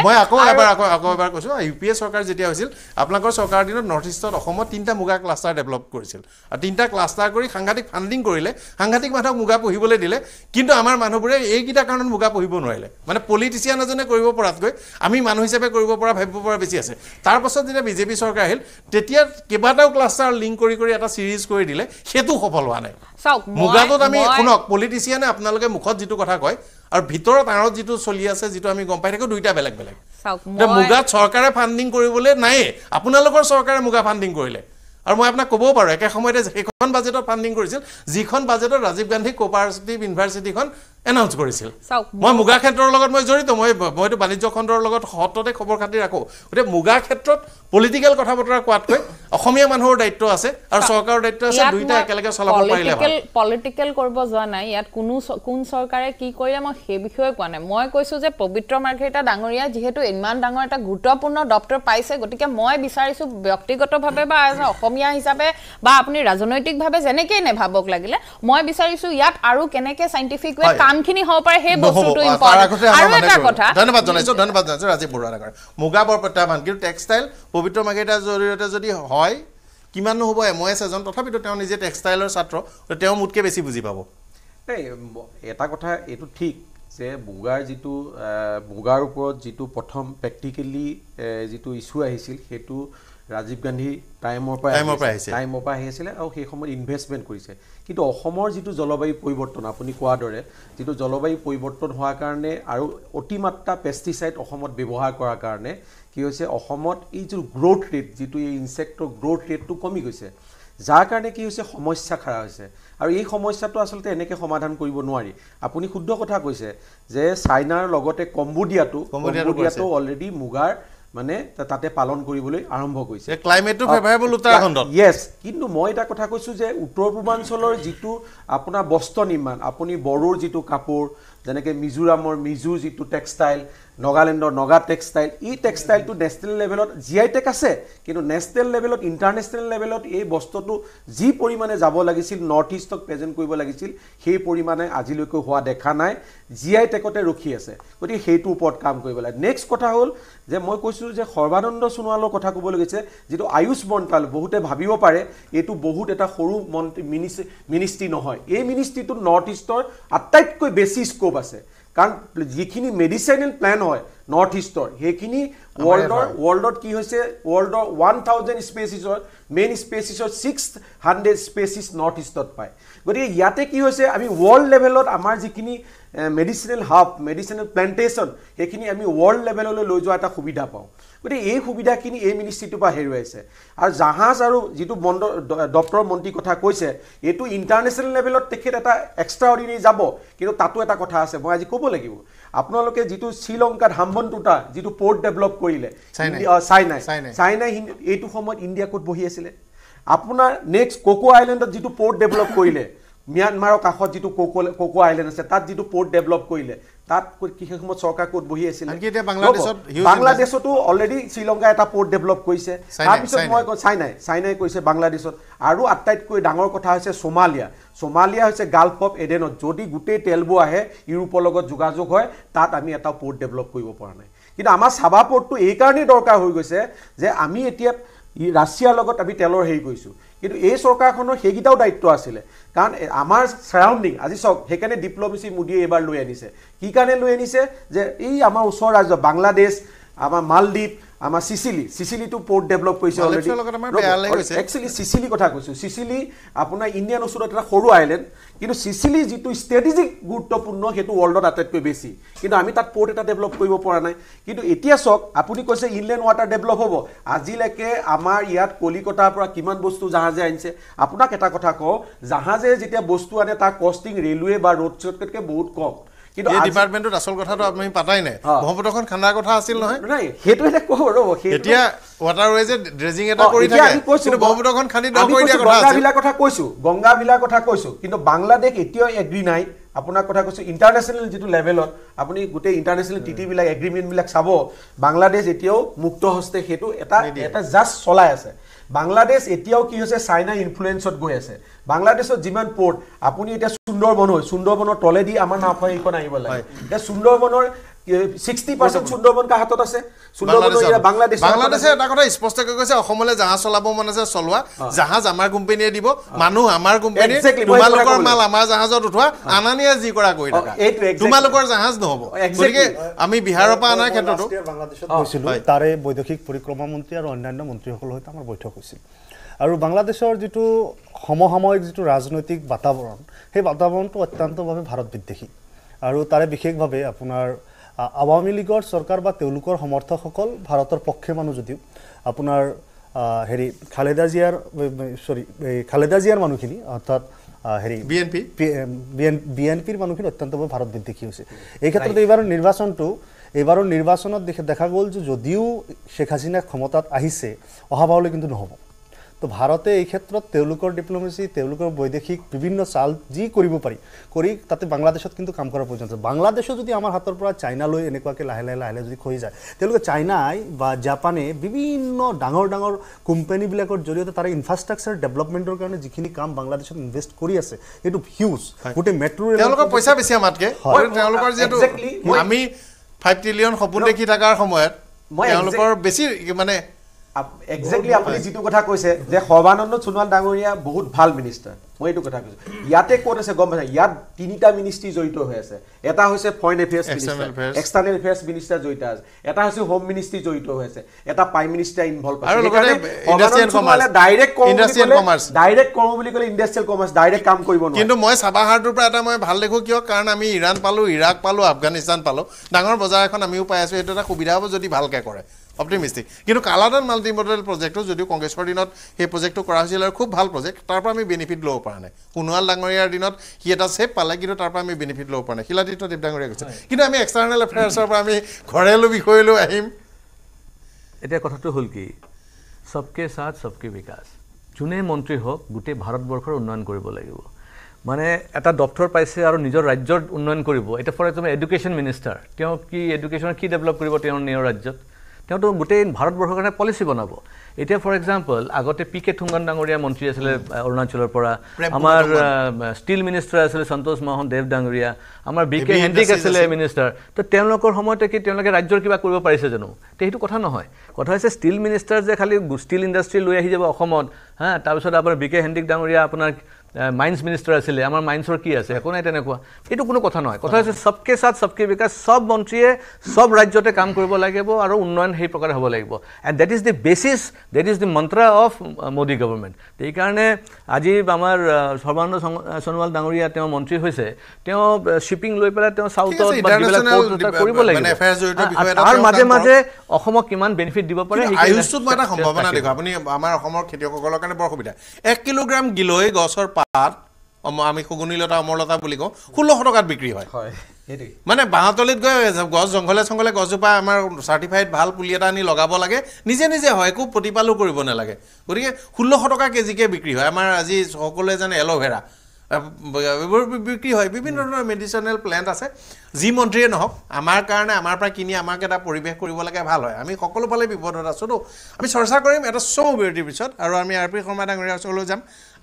মই আকৌ এবাৰ আকৌ আকৌ এবাৰ কৈছোঁ ইউ পি এ চৰকাৰ যেতিয়া হৈছিল আপোনালোকৰ চৰকাৰৰ দিনত নৰ্থ ইষ্টত অসমত তিনিটা মুগা ক্লাষ্টাৰ ডেভেলপ কৰিছিল আৰু তিনিটা ক্লাষ্টাৰ কৰি সাংঘাতিক ফাণ্ডিং কৰিলে সাংঘাতিক ৰাজনৈতিক মানুহক মুগা পঢ়িবলৈ দিলে কিন্তু আমাৰ মানুহবোৰে এইকেইটা কাৰণত মুগা পঢ়িব নোৱাৰিলে মানে পলিটিচিয়ান এজনে কৰিব পৰাতকৈ আমি মানুহ হিচাপে কৰিব পৰা ভাবিব পৰা বেছি আছে তাৰপাছত যেতিয়া বিজেপি চৰকাৰ আহিল তেতিয়া কেইবাটাও ক্লাষ্টাৰ লিংক কৰি কৰি এটা চিৰিজ কৰি দিলে সেইটো সফল হোৱা নাই চাওক মুগাটোত আমি শুনক পলিটিচিয়ানে আপোনালোকে মুখত যিটো কথা কয় আৰু ভিতৰত আঁৰত যিটো চলি আছে যিটো আমি গম পাই থাকোঁ দুয়োটা বেলেগ বেলেগ মুগাত চৰকাৰে ফাণ্ডিং কৰিবলৈ নায়েই আপোনালোকৰ চৰকাৰে মুগা ফাণ্ডিং কৰিলে আৰু মই আপোনাক ক'বও পাৰোঁ একে সময়তে যিখন বাজেটত ফাণ্ডিং কৰিছিল যিখন বাজেটত ৰাজীৱ গান্ধী কোপাৰেটিভ ইউনিভাৰ্চিটিখন এনাউন্স কৰিছিল মই মুগা ক্ষেত্ৰৰ লগত মই জড়িত মই মইতো বাণিজ্য খণ্ডৰ লগত সততে খবৰ খাতি ৰাখোঁ গতিকে মুগা ক্ষেত্ৰত পলিটিকেল কথা বতৰা কোৱাতকৈ অসমীয়া মানুহৰ দায়িত্ব আছে আৰু চৰকাৰৰ দায়িত্ব আছে দুয়োটা একেলগে চলাব পাৰিলে পলিটিকেল কৰিব যোৱা নাই ইয়াত কোনো কোন চৰকাৰে কি কৰিলে মই সেই বিষয়ে কোৱা নাই মই কৈছোঁ যে পবিত্ৰ মাৰ্ঘেৰিটা ডাঙৰীয়া যিহেতু ইমান ডাঙৰ এটা গুৰুত্বপূৰ্ণ দপ্তৰ পাইছে গতিকে মই বিচাৰিছোঁ ব্যক্তিগতভাৱে বা অসমীয়া হিচাপে বা আপুনি ৰাজনৈতিক সঠিকভাৱে যেনেকেই নেভাবক লাগিলে মই বিচাৰিছো ইয়াত আৰু কেনেকে সাইণ্টিফিক ৱে কামখিনি হ'ব পাৰে সেই বস্তুটো ধন্যবাদ জনাইছো ধন্যবাদ জনাইছো ৰাজীৱ বৰুৱাৰ কাৰণে মুগা বৰপ্ৰত্যাহ্বান কিন্তু টেক্সটাইল পবিত্ৰ মাকেইটাৰ জৰিয়তে যদি হয় কিমান হ'ব এম এছ এজন তথাপিতো তেওঁ নিজে টেক্সটাইলৰ ছাত্ৰ তেওঁ মোতকৈ বেছি বুজি পাব এই এটা কথা এইটো ঠিক যে মুগাৰ যিটো মুগাৰ ওপৰত যিটো প্ৰথম প্ৰেক্টিকেলি যিটো ইছ্যু আহিছিল সেইটো ৰাজীৱ গান্ধী টাইমৰ পৰা টাইমৰ পৰা আহিছে টাইমৰ পৰা আহি আছিলে আৰু সেই সময়ত ইনভেষ্টমেণ্ট কৰিছে কিন্তু অসমৰ যিটো জলবায়ু পৰিৱৰ্তন আপুনি কোৱাৰ দৰে যিটো জলবায়ু পৰিৱৰ্তন হোৱাৰ কাৰণে আৰু অতিমাত্ৰা পেষ্টিচাইড অসমত ব্যৱহাৰ কৰাৰ কাৰণে কি হৈছে অসমত এই যিটো গ্ৰ'থ ৰেট যিটো এই ইনচেক্টৰ গ্ৰ'থ ৰেটটো কমি গৈছে যাৰ কাৰণে কি হৈছে সমস্যা খাৰা হৈছে আৰু এই সমস্যাটো আচলতে এনেকৈ সমাধান কৰিব নোৱাৰি আপুনি শুদ্ধ কথা কৈছে যে চাইনাৰ লগতে কম্বোডিয়াটো কম্বোডিয়াটো অলৰেডি মুগাৰ মানে তাতে পালন কৰিবলৈ আৰম্ভ কৰিছে ক্লাইমেটটো ফেভাৰেবল উত্তৰাখণ্ডত ইয়েছ কিন্তু মই এটা কথা কৈছোঁ যে উত্তৰ পূৰ্বাঞ্চলৰ যিটো আপোনাৰ বস্ত্ৰ নিৰ্মাণ আপুনি বড়োৰ যিটো কাপোৰ যেনেকৈ মিজোৰামৰ মিজোৰ যিটো টেক্সটাইল নগালেণ্ডৰ নগা টেক্সটাইল ই টেক্সটাইলটো নেশ্যনেল লেভেলত জি আই টেক আছে কিন্তু নেশ্যনেল লেভেলত ইণ্টাৰনেশ্যনেল লেভেলত এই বস্ত্ৰটো যি পৰিমাণে যাব লাগিছিল নৰ্থ ইষ্টক প্ৰেজেণ্ট কৰিব লাগিছিল সেই পৰিমাণে আজিলৈকে হোৱা দেখা নাই জি আই টেকতে ৰখি আছে গতিকে সেইটোৰ ওপৰত কাম কৰিব লাগে নেক্সট কথা হ'ল যে মই কৈছোঁ যে সৰ্বানন্দ সোণোৱালৰ কথা ক'ব লাগিছে যিটো আয়ুষ মন্ত্ৰালয় বহুতে ভাবিব পাৰে এইটো বহুত এটা সৰু মন্ত্ৰী মিনিষ্ট্ৰী নহয় নহয় এই মিনিষ্ট্ৰিটোত নৰ্থ ইষ্টৰ আটাইতকৈ বেছি স্ক'প আছে কাৰণ যিখিনি মেডিচাইনেল প্লেন হয় নৰ্থ ইষ্টৰ সেইখিনি ৱৰ্ল্ডৰ ৱৰ্ল্ডত কি হৈছে ৱৰ্ল্ডৰ ওৱান থাউজেণ্ড স্পেচিছৰ মেইন স্পেচিছৰ ছিক্স হাণ্ড্ৰেড স্পেচিছ নৰ্থ ইষ্টত পায় গতিকে ইয়াতে কি হৈছে আমি ৱৰ্ল্ড লেভেলত আমাৰ যিখিনি মেডিচিনেল হাব মেডিচিনেল প্লেণ্টেশ্যন সেইখিনি আমি ৱৰ্ল্ড লেভেললৈ লৈ যোৱা এটা সুবিধা পাওঁ গতিকে এই সুবিধাখিনি এই মিনিষ্ট্ৰিটোৰ পৰা হেৰুৱাইছে আৰু জাহাজ আৰু যিটো বন্দৰ দপ্তৰ মন্ত্ৰী কথা কৈছে এইটো ইণ্টাৰনেশ্যনেল লেভেলত তেখেত এটা এক্সট্ৰা অৰ্ডিনেৰী যাব কিন্তু তাতো এটা কথা আছে মই আজি ক'ব লাগিব আপোনালোকে যিটো শ্ৰীলংকাত হাম্বনটোটা যিটো পৰ্ট ডেভেলপ কৰিলে চাইনাই চাইনাই এইটো সময়ত ইণ্ডিয়া ক'ত বহি আছিলে আপোনাৰ নেক্সট কক' আইলেণ্ডত যিটো পৰ্ট ডেভেলপ কৰিলে ম্যানমাৰৰ কাষত যিটো কক' কক' আইলেণ্ড আছে তাত যিটো পৰ্ট ডেভেলপ কৰিলে তাত কি সেই সময়ত চৰকাৰ ক'ত বহি আছিল বাংলাদেশতো অলৰেডি শ্ৰীলংকাই এটা পৰ্ট ডেভেলপ কৰিছে তাৰপিছত মই চাইনাই চাইনাই কৈছে বাংলাদেশত আৰু আটাইতকৈ ডাঙৰ কথা হৈছে ছোমালিয়া ছোমালিয়া হৈছে গাল্ফ অফ এডেনত যদি গোটেই তেলবোৰ আহে ইউৰোপৰ লগত যোগাযোগ হয় তাত আমি এটা পৰ্ট ডেভেলপ কৰিব পৰা নাই কিন্তু আমাৰ চাবা পৰ্টটো এইকাৰণেই দৰকাৰ হৈ গৈছে যে আমি এতিয়া ৰাছিয়াৰ লগত আমি তেলৰ হেৰি কৰিছোঁ কিন্তু এই চৰকাৰখনৰ সেইকেইটাও দায়িত্ব আছিলে কাৰণ আমাৰ চাৰাউণ্ডিং আজি চাওক সেইকাৰণে ডিপ্ল'মেচি মোদীয়ে এইবাৰ লৈ আনিছে কি কাৰণে লৈ আনিছে যে এই আমাৰ ওচৰ ৰাজ্য বাংলাদেশ আমাৰ মালদ্বীপ আমাৰ চিচিলি চিচিলিটো পৰ্ট ডেভেলপ কৰিছে অলৰেডি একচুৱেলি চিচিলি কথা কৈছোঁ চিচিলি আপোনাৰ ইণ্ডিয়ান ওচৰত এটা সৰু আইলেণ্ড কিন্তু চিচিলি যিটো ষ্ট্ৰেটেজিক গুৰুত্বপূৰ্ণ সেইটো ৱৰ্ল্ডত আটাইতকৈ বেছি কিন্তু আমি তাত পৰ্ট এটা ডেভেলপ কৰিব পৰা নাই কিন্তু এতিয়া চাওক আপুনি কৈছে ইনলেণ্ড ৱাটাৰ ডেভেলপ হ'ব আজিলৈকে আমাৰ ইয়াত কলিকতাৰ পৰা কিমান বস্তু জাহাজে আনিছে আপোনাক এটা কথা কওঁ জাহাজে যেতিয়া বস্তু আনে তাৰ কষ্টিং ৰেলৱে বা ৰোড শ্ব'তকৈ বহুত কম কিন্তু এই ডিপাৰ্টমেন্টত আসল কথাটো আমি পাতাই নাই ব্ৰহ্মপুত্ৰখন খানা কথা আছিল নহয় নাই হেতু এটা কো ৰব এটা কৰি থাকে কিন্তু ব্রহ্মপুত্রখন খানি কথা কৈছো গঙ্গা কথা কৈছো কিন্তু বাংলাদেশ এতিয়া এগ্রি নাই আপোনাক কথা কৈছো ইন্টারন্যাশনাল যেটো লেভেলত আপুনি গোটেই ইন্টারন্যাশনাল টিটি বিলাক বিলাক চাব বাংলাদেশ এতিয়াও মুক্ত হস্তে সেইটো এটা এটা জাস্ট চলাই আছে বাংলাদেশ এতিয়াও কি হৈছে চাইনা ইনফ্লুৱেঞ্চত গৈ আছে বাংলাদেশত যিমান পৰ্ট আপুনি এতিয়া সুন্দৰবন হয় সুন্দৰবনৰ তলেদি আমাৰ নাওখন আহিব লাগে এতিয়া সুন্দৰবনৰ ছিক্সটি পাৰ্চেণ্ট সুন্দৰবনকা হাতত আছে বাংলাদেশে এটা কথা স্পষ্টকৈ কৈছে অসমলৈ জাহাজ চলাব মন আছে চলোৱা জাহাজ আমাৰ কোম্পানীয়ে দিব মানুহ আমাৰ কোম্পানী তোমালোকৰ মাল আমাৰ জাহাজত উঠোৱা আনানিয়ে যি কৰা কৰি থাকা তোমালোকৰ জাহাজ নহ'ব গতিকে আমি বিহাৰৰ পৰা অনাৰ ক্ষেত্ৰতো গৈছিলোঁ তাৰে বৈদেশিক পৰিক্ৰমা মন্ত্ৰী আৰু অন্যান্য মন্ত্ৰীসকলৰ সৈতে আমাৰ বৈঠক হৈছিল আৰু বাংলাদেশৰ যিটো সমসাময়িক যিটো ৰাজনৈতিক বাতাবৰণ সেই বাতাবৰণটো অত্যন্তভাৱে ভাৰত বিদ্বেষী আৰু তাৰে বিশেষভাৱে আপোনাৰ আৱামী লীগৰ চৰকাৰ বা তেওঁলোকৰ সমৰ্থকসকল ভাৰতৰ পক্ষে মানুহ যদিও আপোনাৰ হেৰি খালেদা জিয়াৰ চৰি এই খালেদা জিয়াৰ মানুহখিনি অৰ্থাৎ হেৰি B N P B N B N পিৰ মানুহখিনি অত্যন্তভাৱে ভাৰত বিদ্ৰোহী হৈছে এই ক্ষেত্ৰত এইবাৰৰ নিৰ্বাচনটো এইবাৰৰ নিৰ্বাচনত দেখা গ'ল যে যদিও শেখ হাছিনা ক্ষমতাত আহিছে অহাবাৰলৈ কিন্তু নহ'ব তো ভাৰতে এই ক্ষেত্ৰত তেওঁলোকৰ ডিপ্ল'মেচি তেওঁলোকৰ বৈদেশিক বিভিন্ন চাল যি কৰিব পাৰি কৰি তাতে বাংলাদেশত কিন্তু কাম কৰাৰ প্ৰয়োজন আছে বাংলাদেশো যদি আমাৰ হাতৰ পৰা চাইনালৈ এনেকুৱাকৈ লাহে লাহে লাহে লাহে যদি খহি যায় তেওঁলোকে চাইনাই বা জাপানে বিভিন্ন ডাঙৰ ডাঙৰ কোম্পানীবিলাকৰ জৰিয়তে তাৰে ইনফ্ৰাষ্ট্ৰাকচাৰ ডেভেলপমেণ্টৰ কাৰণে যিখিনি কাম বাংলাদেশত ইনভেষ্ট কৰি আছে সেইটো হিউজ গোটেই মেট্ৰ' তেওঁলোকৰ পইচা বেছি আমাতকৈ ফাইভ ট্ৰিলিয়ন সপোন দেখি থকাৰ সময়ত তেওঁলোকৰ বেছি মানে একজেক্টলি আপুনি যিটো কথা কৈছে যে সৰ্বানন্দ সোণোৱাল ডাঙৰীয়া বহুত ভাল মিনিষ্টাৰ মই এইটো কথা কৈছোঁ ইয়াতে ক'ত আছে গম পাইছে ইয়াত তিনিটা মিনিষ্ট্ৰী জড়িত হৈ আছে এটা হৈছে foreign affairs minister external affairs minister জড়িত আছে এটা হৈছে হোম মিনিষ্ট্ৰী জড়িত হৈ আছে এটা প্ৰাইম মিনিষ্টাৰ ইনভল্ভ আছে ডাইৰেক্ট কৰোঁ ডাইৰেক্ট কৰোঁ বুলি ক'লে ইণ্ডাষ্ট্ৰিয়েল কমাৰ্চ ডাইৰেক্ট কাম কৰিব নোৱাৰে কিন্তু মই চাবাহাৰটোৰ পৰা এটা মই ভাল দেখোঁ কিয় কাৰণ আমি ইৰাণ পালো ইৰাক পালো আফগানিস্তান পালো ডাঙৰ বজাৰ এখন আমিও পাই আছো এটা সুবিধা হ'ব যদি ভালকৈ কৰে অপটিমিষ্টিক কিন্তু কালাডান মাল্টি মডেল প্ৰজেক্টটো যদিও কংগ্ৰেছৰ দিনত সেই প্ৰজেক্টটো কৰা হৈছিল আৰু খুব ভাল প্ৰজেক্ট তাৰ পৰা আমি বেনিফিট ল'ব পৰা নাই সোণোৱাল ডাঙৰীয়াৰ দিনত সি এটা চেপ পালে কিন্তু তাৰ পৰা আমি বেনিফিট ল'ব পৰা নাই শিলাদিত্য দেৱ ডাঙৰীয়া কৈছে কিন্তু আমি এক্সটাৰ্নেল এফেয়াৰ্ছৰ পৰা আমি ঘৰেলু বিষয়লৈ আহিম এতিয়া কথাটো হ'ল কি চবকে চাহ চবকে বিকাশ যোনে মন্ত্ৰী হওক গোটেই ভাৰতবৰ্ষৰ উন্নয়ন কৰিব লাগিব মানে এটা দপ্তৰ পাইছে আৰু নিজৰ ৰাজ্যৰ উন্নয়ন কৰিব এতিয়া ফৰ এক্সাম্পল এডুকেশ্যন মিনিষ্টাৰ তেওঁ কি এডুকেশ্যনৰ কি ডেভেলপ কৰিব তেওঁৰ নিজৰ ৰাজ্যত তেওঁতো গোটেই ভাৰতবৰ্ষৰ কাৰণে পলিচি বনাব এতিয়া ফৰ এক্সাম্পল আগতে পি কে থুংগন ডাঙৰীয়া মন্ত্ৰী আছিলে অৰুণাচলৰ পৰা আমাৰ ষ্টীল মিনিষ্টাৰ আছিলে সন্তোষ মোহন দেৱ ডাঙৰীয়া আমাৰ বি কে হেণ্ডিক আছিলে মিনিষ্টাৰ তো তেওঁলোকৰ সময়তে কি তেওঁলোকে ৰাজ্যৰ কিবা কৰিব পাৰিছে জানো তে সেইটো কথা নহয় কথা হৈছে ষ্টীল মিনিষ্টাৰ যে খালি ষ্টীল ইণ্ডাষ্ট্ৰী লৈ আহি যাব অসমত হা তাৰপিছত আপোনাৰ বি কে হেণ্ডিক ডাঙৰীয়া আপোনাৰ মাইন্স মিনিষ্টাৰ আছিলে আমাৰ মাইন্সৰ কি আছে একো নাই তেনেকুৱা এইটো কোনো কথা নহয় কথা হৈছে চবকে চাথ চবকে বিকাশ চব মন্ত্ৰীয়ে চব ৰাজ্যতে কাম কৰিব লাগিব আৰু উন্নয়ন সেই প্ৰকাৰে হ'ব লাগিব and that is the basis that is the mantra of Modi government সেইকাৰণে আজি আমাৰ uh, সৰ্বানন্দ সোণোৱাল ডাঙৰীয়া তেওঁ মন্ত্ৰী হৈছে তেওঁ শ্বিপিং লৈ পেলাই তেওঁ চাউথত কৰিব লাগিব তাৰ মাজে মাজে অসমক কিমান বেনিফিট দিব পাৰে আমাৰ অসমৰ খেতিয়কসকলৰ কাৰণে বৰ সুবিধা এক কিলোগ্ৰাম গিলৈ গছৰ টকাত আমি শগুনীলতা অমৰলতা বুলি কওঁ ষোল্লশ টকাত বিক্ৰী হয় মানে বাঁহতলিত গৈ গছ জংঘলে চংঘলে গছজোপা আমাৰ চাৰ্টিফাইড ভাল পুলি এটা আনি লগাব লাগে নিজে নিজে হয় একো প্ৰতিপালো কৰিব নালাগে গতিকে ষোল্লশ টকা কেজিকে বিক্ৰী হয় আমাৰ আজি সকলোৱে জানে এল'ভেৰা এইবোৰ বিক্ৰী হয় বিভিন্ন ধৰণৰ মেডিচিনেল প্লেণ্ট আছে যি মন্ত্ৰীয়ে নহওক আমাৰ কাৰণে আমাৰ পৰা কিনি আমাক এটা পৰিৱেশ কৰিব লাগে ভাল হয় আমি সকলোফালে বিপদত আছোঁ আছোতো আমি চৰ্চা কৰিম এটা চমু বিৰতিৰ পিছত আৰু আমি আৰ পি শৰ্মা ডাঙৰীয়াৰ ওচৰলৈ যাম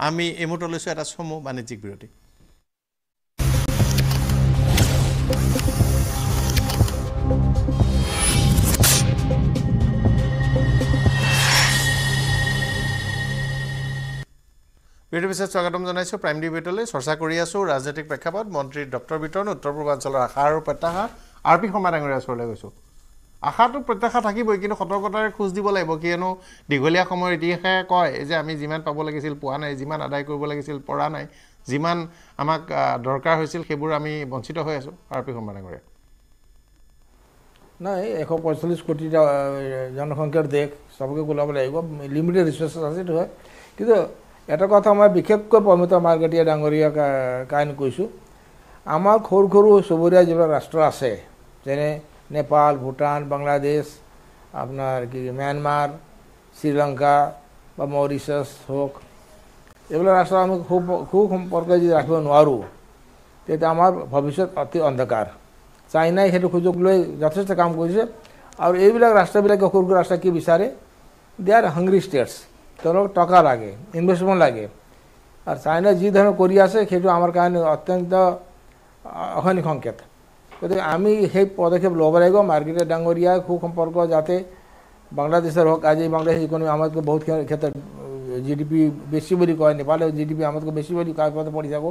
আমি এই মুহূৰ্ত লৈছোঁ এটা চমু বাণিজ্যিক বিৰতি বিৰোধী বিশেষ স্বাগতম জনাইছোঁ প্ৰাইম ডিবেটলৈ চৰ্চা কৰি আছোঁ ৰাজনৈতিক প্ৰেক্ষাপট মন্ত্ৰী ডক্টৰ বিতৰণ উত্তৰ পূৰ্বাঞ্চলৰ আশা আৰু প্ৰত্যাশা আৰ পি শৰ্মা ডাঙৰীয়াৰ ওচৰলৈ গৈছোঁ আশাটো প্ৰত্যাশা থাকিবই কিন্তু সতৰ্কতাৰে খোজ দিব লাগিব কিয়নো দীঘলীয়া সময়ৰ ইতিহাসে কয় যে আমি যিমান পাব লাগিছিল পোৱা নাই যিমান আদায় কৰিব লাগিছিল পৰা নাই যিমান আমাক দৰকাৰ হৈছিল সেইবোৰ আমি বঞ্চিত হৈ আছোঁ আৰ পি শৰ্মা ডাঙৰীয়া নাই এশ পঞ্চল্লিছ কোটি জনসংখ্যাৰ দেশ চবকে ওলাব লাগিব লিমিটেড ৰিচোৰ্চেছ আছে হয় কিন্তু এটা কথা মই বিশেষকৈ পমিতা মাৰ্গেটীয়া ডাঙৰীয়া কাহিনী কৈছোঁ আমাৰ সৰু সৰু চুবুৰীয়া যিবিলাক ৰাষ্ট্ৰ আছে যেনে নেপাল ভূটান বাংলাদেশ আপোনাৰ কি ম্যানমাৰ শ্ৰীলংকা বা মৰিচাছ হওক এইবিলাক ৰাষ্ট্ৰ আমি সু সু সম্পৰ্কে যদি ৰাখিব নোৱাৰোঁ তেতিয়া আমাৰ ভৱিষ্যত অতি অন্ধকাৰ চাইনাই সেইটো সুযোগ লৈ যথেষ্ট কাম কৰিছে আৰু এইবিলাক ৰাষ্ট্ৰবিলাকে সৰু সৰু ৰাষ্ট্ৰই কি বিচাৰে দে আৰ হাংগ্ৰী ষ্টেটছ তাহলে টাকা লাগে ইনভেস্টমেন্ট লাগে আর চায়না যি ধরনের করে আসে সেইটো আমার কাৰণে অত্যন্ত অশনি সংকেত গতিকে আমি সেই পদক্ষেপ ল'ব লাগিব মাৰ্কেটে ডাঙৰীয়া সু সম্পৰ্ক যাতে বাংলাদেশের হোক আজি বাংলাদেশ ইকোনমি আমাদেরকে বহুত ক্ষেত্রে জিডিপি বেশি বলে কয় নেপালের জিডিপি আমাদেরকে বেশি বলে কয় কথা পড়ি থাকো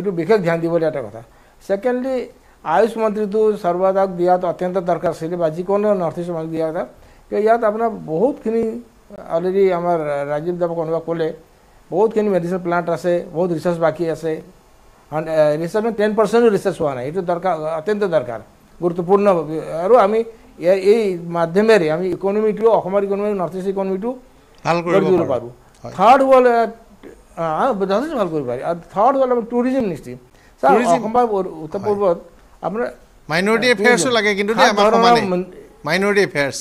একটু বিশেষ ধ্যান দিব এটা কথা সেকেন্ডলি আয়ুষ মন্ত্রী তো সর্বাদাক দিয়া তো অত্যন্ত দরকার ছিল বা যিকোনো নর্থ ইস্ট মন্ত্রী দিয়া কথা ইয়াত আপোনাৰ বহুতখিনি অলৰেডি আমাৰ ৰাজীৱ দেৱক অনুভৱ ক'লে বহুতখিনি মেডিচিন প্লাণ্ট আছে বহুত ৰিচাৰ্চ বাকী আছে ৰিচাৰ্চ মানে টেন পাৰ্চেণ্টো ৰিচাৰ্চ হোৱা নাই এইটো দৰকাৰ অত্যন্ত দৰকাৰ গুৰুত্বপূৰ্ণ আৰু আমি এই মাধ্যমেৰে আমি ইকনমিটো অসমৰ ইকনমি নৰ্থ ইষ্ট ইকনমিটো পাৰোঁ থাৰ্ড হ'ল যথেষ্ট ভাল কৰিব পাৰি আৰু থাৰ্ড হ'ল আমাৰ টুৰিজিম নিশ্চিত উত্তৰ পূৰ্বত আপোনাৰ মাইনৰিটি এফেয়াৰ্চো লাগে কিন্তু minority affairs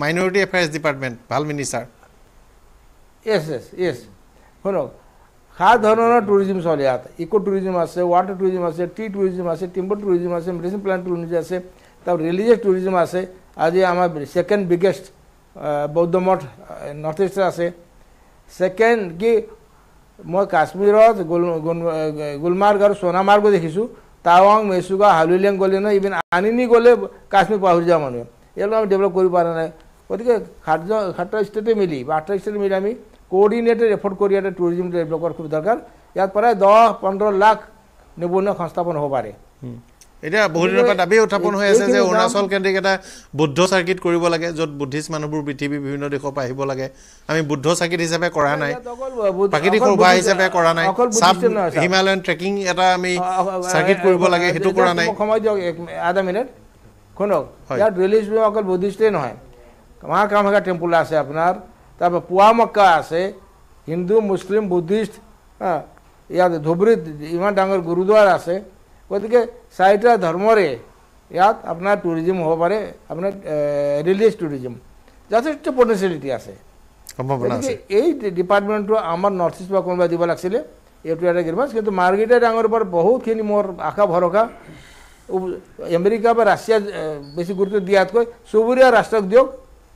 minority affairs department ভাল মিনিষ্টার ইয়েস ইয়েস ইয়েস শুনক সাত ধরনের ট্যুরিজম চলে ইয়াত ইক' ট্যুরিজম আছে ৱাটাৰ ট্যুৰিজম আছে টি ট্যুৰিজম আছে টিম্বৰ ট্যুৰিজম আছে মেডিচিন প্লান্ট ট্যুৰিজম আছে তাৰপৰা ৰিলিজিয়াছ ট্যুৰিজম আছে আজি আমাৰ ছেকেণ্ড বিগেষ্ট বৌদ্ধ মঠ নৰ্থ ইস্টে আছে ছেকেণ্ড কি মই কাশ্মীৰত গুলমাৰ্গ আৰু সোনামাৰ্গও দেখিছোঁ টাৱাং মেসুগা হালুলিয়াং গলে নহয় ইভেন আনিনি গলে কাশ্মীৰ পাহৰি যাওঁ মানুহে এইবিলাক আমি ডেভেলপ কৰিব পৰা নাই গতিকে সাত সাতটা ষ্টেটে মিলি বা আঠটা ষ্টেটে মিলি আমি কোঅৰ্ডিনেটেড এফৰ্ট কৰি ইয়াতে টুৰিজিম ডেভেলপ ডেভেলপৰ খুব দৰকাৰ ইয়াত প্ৰায় দহ পোন্ধৰ লাখ নিবনুৱা সংস্থাপন হ'ব পাৰে এতিয়া বহুদিনৰ পৰা দাবী উত্থাপন হৈ আছে যে অৰুণাচল কেন্দ্ৰিক এটা বুদ্ধ চাৰ্কিট কৰিব লাগে য'ত বুদ্ধিষ্ট মানুহবোৰ পৃথিৱীৰ বিভিন্ন দেশৰ পৰা আহিব লাগে আমি বুদ্ধ চাৰ্কিট হিচাপে কৰা নাই প্ৰাকৃতিক সভা হিচাপে কৰা নাই হিমালয়ান ট্ৰেকিং এটা আমি চাৰ্কিট কৰিব লাগে সেইটো কৰা নাই সময় দিয়ক আধা মিনিট শুনক ইয়াত ৰিলিজ অকল বুদ্ধিষ্টেই নহয় মা কামাখ্যা টেম্পুল আছে আপোনাৰ তাৰপৰা পুৱা মক্কা আছে হিন্দু মুছলিম বুদ্ধিষ্ট হা ইয়াত ধুবুৰীত ইমান ডাঙৰ গুৰুদ্বাৰ আছে গতিকে চাৰিটা ধৰ্মৰে ইয়াত আপোনাৰ টুৰিজিম হ'ব পাৰে আপোনাৰ ৰিলিজ টুৰিজিম যথেষ্ট পটেঞ্চিয়েলিটি আছে এই ডিপাৰ্টমেণ্টটো আমাৰ নৰ্থ ইষ্ট বা কোনোবাই দিব লাগিছিলে এইটো এটা গ্ৰীমাছ কিন্তু মাৰ্গেটে ডাঙৰ ওপৰত বহুতখিনি মোৰ আশা ভৰসা আমেৰিকা বা ৰাছিয়া বেছি গুৰুত্ব দিয়াতকৈ চুবুৰীয়া ৰাষ্ট্ৰক দিয়ক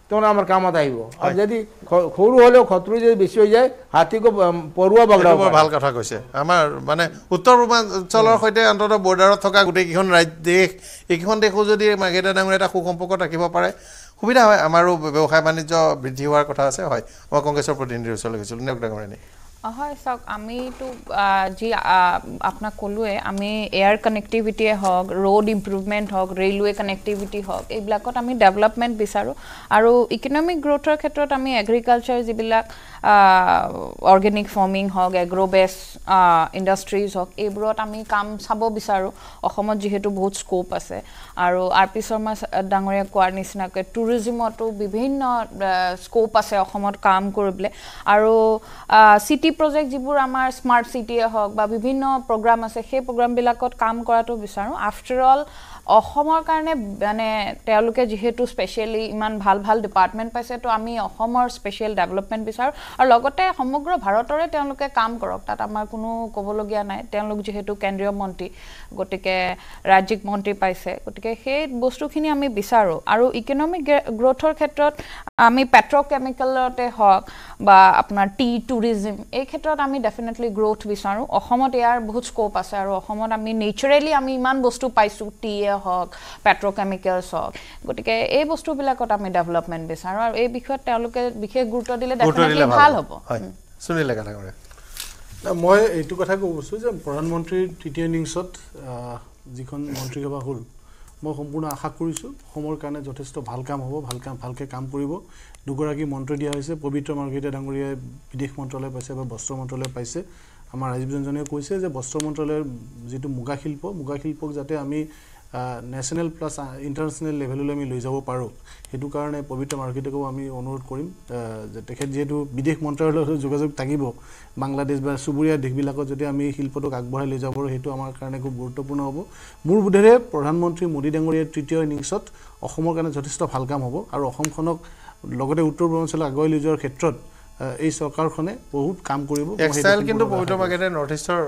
তেওঁলোকে আমাৰ কামত আহিব আৰু যদি সৰু হলেও খত্রু যদি বেছি হৈ যায় হাতি পড়া বগড়া ভাল কথা কৈছে আমাৰ মানে উত্তর পূর্বাঞ্চলের সঙ্গে অন্তত থকা গোটেইকেইখন গোটেকিখন দেশ এইকেইখন দেশো যদি মাগেদা এটা সু সম্পৰ্ক ৰাখিব পাৰে সুবিধা হয় আমাৰো ব্যৱসায় বাণিজ্য বৃদ্ধি হোৱাৰ কথা আছে হয় মানে কংগ্ৰেসেৰ প্ৰতিনিধিৰ ওসৰ গেছিলাম দিয়ক ডাঙৰানী হয় চাওক আমিতো যি আপোনাক ক'লোৱে আমি এয়াৰ কানেক্টিভিটিয়ে হওক ৰ'ড ইম্প্ৰুভমেণ্ট হওক ৰেলৱে কানেক্টিভিটি হওক এইবিলাকত আমি ডেভেলপমেণ্ট বিচাৰোঁ আৰু ইকনমিক গ্ৰ'থৰ ক্ষেত্ৰত আমি এগ্ৰিকালচাৰ যিবিলাক অৰ্গেনিক ফাৰ্মিং হওক এগ্ৰ' বেছ ইণ্ডাষ্ট্ৰিজ হওক এইবোৰত আমি কাম চাব বিচাৰোঁ অসমত যিহেতু বহুত স্ক'প আছে আৰু আৰ পি শৰ্মা ডাঙৰীয়া কোৱাৰ নিচিনাকৈ টুৰিজিমতো বিভিন্ন স্ক'প আছে অসমত কাম কৰিবলৈ আৰু চিটি প্ৰজেক্ট যিবোৰ আমাৰ স্মাৰ্ট চিটিয়ে হওক বা বিভিন্ন প্ৰগ্ৰাম আছে সেই প্ৰগ্ৰামবিলাকত কাম কৰাটো বিচাৰোঁ আফটাৰ অল অসমৰ কাৰণে মানে তেওঁলোকে যিহেতু স্পেচিয়েলি ইমান ভাল ভাল ডিপাৰ্টমেণ্ট পাইছে ত' আমি অসমৰ স্পেচিয়েল ডেভেলপমেণ্ট বিচাৰোঁ আৰু লগতে সমগ্ৰ ভাৰতৰে তেওঁলোকে কাম কৰক তাত আমাৰ কোনো ক'বলগীয়া নাই তেওঁলোক যিহেতু কেন্দ্ৰীয় মন্ত্ৰী গতিকে ৰাজ্যিক মন্ত্ৰী পাইছে গতিকে সেই বস্তুখিনি আমি বিচাৰোঁ আৰু ইকনমিক গ্ৰ'থৰ ক্ষেত্ৰত আমি পেট্ৰকেমিকেলতে হওক বা আপোনাৰ টি টুৰিজিম এই ক্ষেত্ৰত আমি ডেফিনেটলি গ্ৰ'থ বিচাৰোঁ অসমত ইয়াৰ বহুত স্ক'প আছে আৰু অসমত আমি নেচাৰেলি আমি ইমান বস্তু পাইছোঁ টিয়ে হওক পেট্ৰকেমিকেলছ হওক গতিকে এই বস্তুবিলাকত আমি ডেভেলপমেণ্ট বিচাৰোঁ আৰু এই বিষয়ত তেওঁলোকে বিশেষ গুৰুত্ব দিলে ভাল হ'ব মই এইটো কথা ক'ব খুজিছোঁ যে প্ৰধানমন্ত্ৰীৰ তৃতীয় ইনিংছত যিখন মন্ত্ৰীসভা হ'ল মই সম্পূৰ্ণ আশা কৰিছোঁ অসমৰ কাৰণে যথেষ্ট ভাল কাম হ'ব ভাল কাম ভালকৈ কাম কৰিব দুগৰাকী মন্ত্ৰী দিয়া হৈছে পবিত্ৰ মাৰ্ঘেটীয়া ডাঙৰীয়াই বিদেশ মন্ত্ৰালয় পাইছে বা বস্ত্ৰ মন্ত্ৰালয় পাইছে আমাৰ ৰাজীৱ ৰাজীৱজনজনে কৈছে যে বস্ত্ৰ মন্ত্ৰালয়ৰ যিটো মুগা শিল্প মুগা শিল্পক যাতে আমি নেশ্যনেল প্লাছ ইণ্টাৰনেশ্যনেল লেভেললৈ আমি লৈ যাব পাৰোঁ সেইটো কাৰণে পবিত্ৰ মাৰ্কেটকো আমি অনুৰোধ কৰিম যে তেখেত যিহেতু বিদেশ মন্ত্ৰালয়ৰ লগত যোগাযোগ থাকিব বাংলাদেশ বা চুবুৰীয়া দেশবিলাকত যদি আমি শিল্পটোক আগবঢ়াই লৈ যাব পাৰোঁ সেইটো আমাৰ কাৰণে খুব গুৰুত্বপূৰ্ণ হ'ব মোৰ বোধেৰে প্ৰধানমন্ত্ৰী মোদী ডাঙৰীয়াৰ তৃতীয় ইনিংছত অসমৰ কাৰণে যথেষ্ট ভাল কাম হ'ব আৰু অসমখনক লগতে উত্তৰ পূৰ্বাঞ্চল আগুৱাই লৈ যোৱাৰ ক্ষেত্ৰত এই চৰকাৰখনে বহুত কাম কৰিব কিন্তু পবিত্ৰ নৰ্থ ইষ্টৰ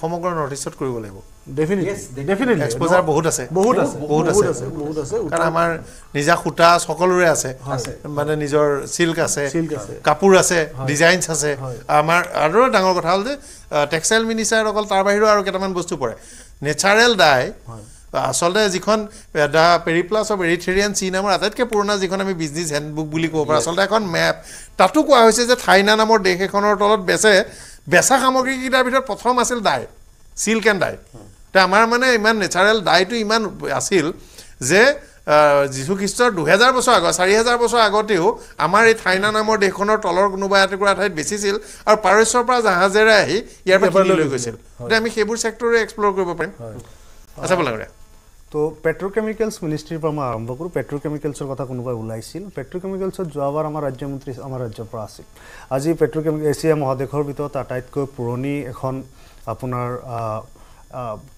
সমগ্ৰ নৰ্থ ইষ্টত কৰিব লাগিব কাপোৰ আছে ডিজাইন আছে আমাৰ আৰু ডাঙৰ কথা হ'ল যে টেক্সটাইল মিনিষ্টাৰ অকল তাৰ বাহিৰেও আৰু কেইটামান বস্তু পৰে নেচাৰেল ডাই আচলতে যিখন the Periplus of Erythraean Sea নামৰ আটাইতকৈ পুৰণা যিখন আমি বিজনেছ হেণ্ডবুক বুলি ক'ব পাৰোঁ আচলতে এখন মেপ তাতো কোৱা হৈছে যে থাইনা নামৰ দেশ এখনৰ তলত বেচে বেচা সামগ্ৰীকেইটাৰ ভিতৰত প্ৰথম আছিল ডাই চিল্ক এণ্ড ডাই তে আমাৰ মানে ইমান নেচাৰেল দায়টো ইমান আছিল যে যীশুখ্ৰীষ্টৰ দুহেজাৰ বছৰ আগত চাৰি হেজাৰ বছৰ আগতেও আমাৰ এই থাইনা নামৰ দেশখনৰ তলৰ কোনোবা এটুকুৰা ঠাইত বেচিছিল আৰু পাৰস্যৰ পৰা জাহাজেৰে আহি ইয়াৰ পৰা লৈ গৈছিল গতিকে আমি সেইবোৰ চেক্টৰে এক্সপ্ল'ৰ কৰিব পাৰিম আচ্ছা বলা তো পেট্ৰোকেমিক্যালস মিনিষ্ট্ৰিৰ পৰ আমৰা আৰম্ভ কৰো পেট্ৰোকেমিক্যালসৰ কথা কোনোবাই উলাইছিল পেট্ৰোকেমিক্যালসৰ যোৱাবাৰ আমাৰ ৰাজ্যমন্ত্ৰী আমাৰ ৰাজ্যৰ পৰা আছিল আজি পেট্ৰোকেমিক এছিয়া মহাদেশৰ ভিতৰত আটাইতকৈ পুৰণি এখন আপোনাৰ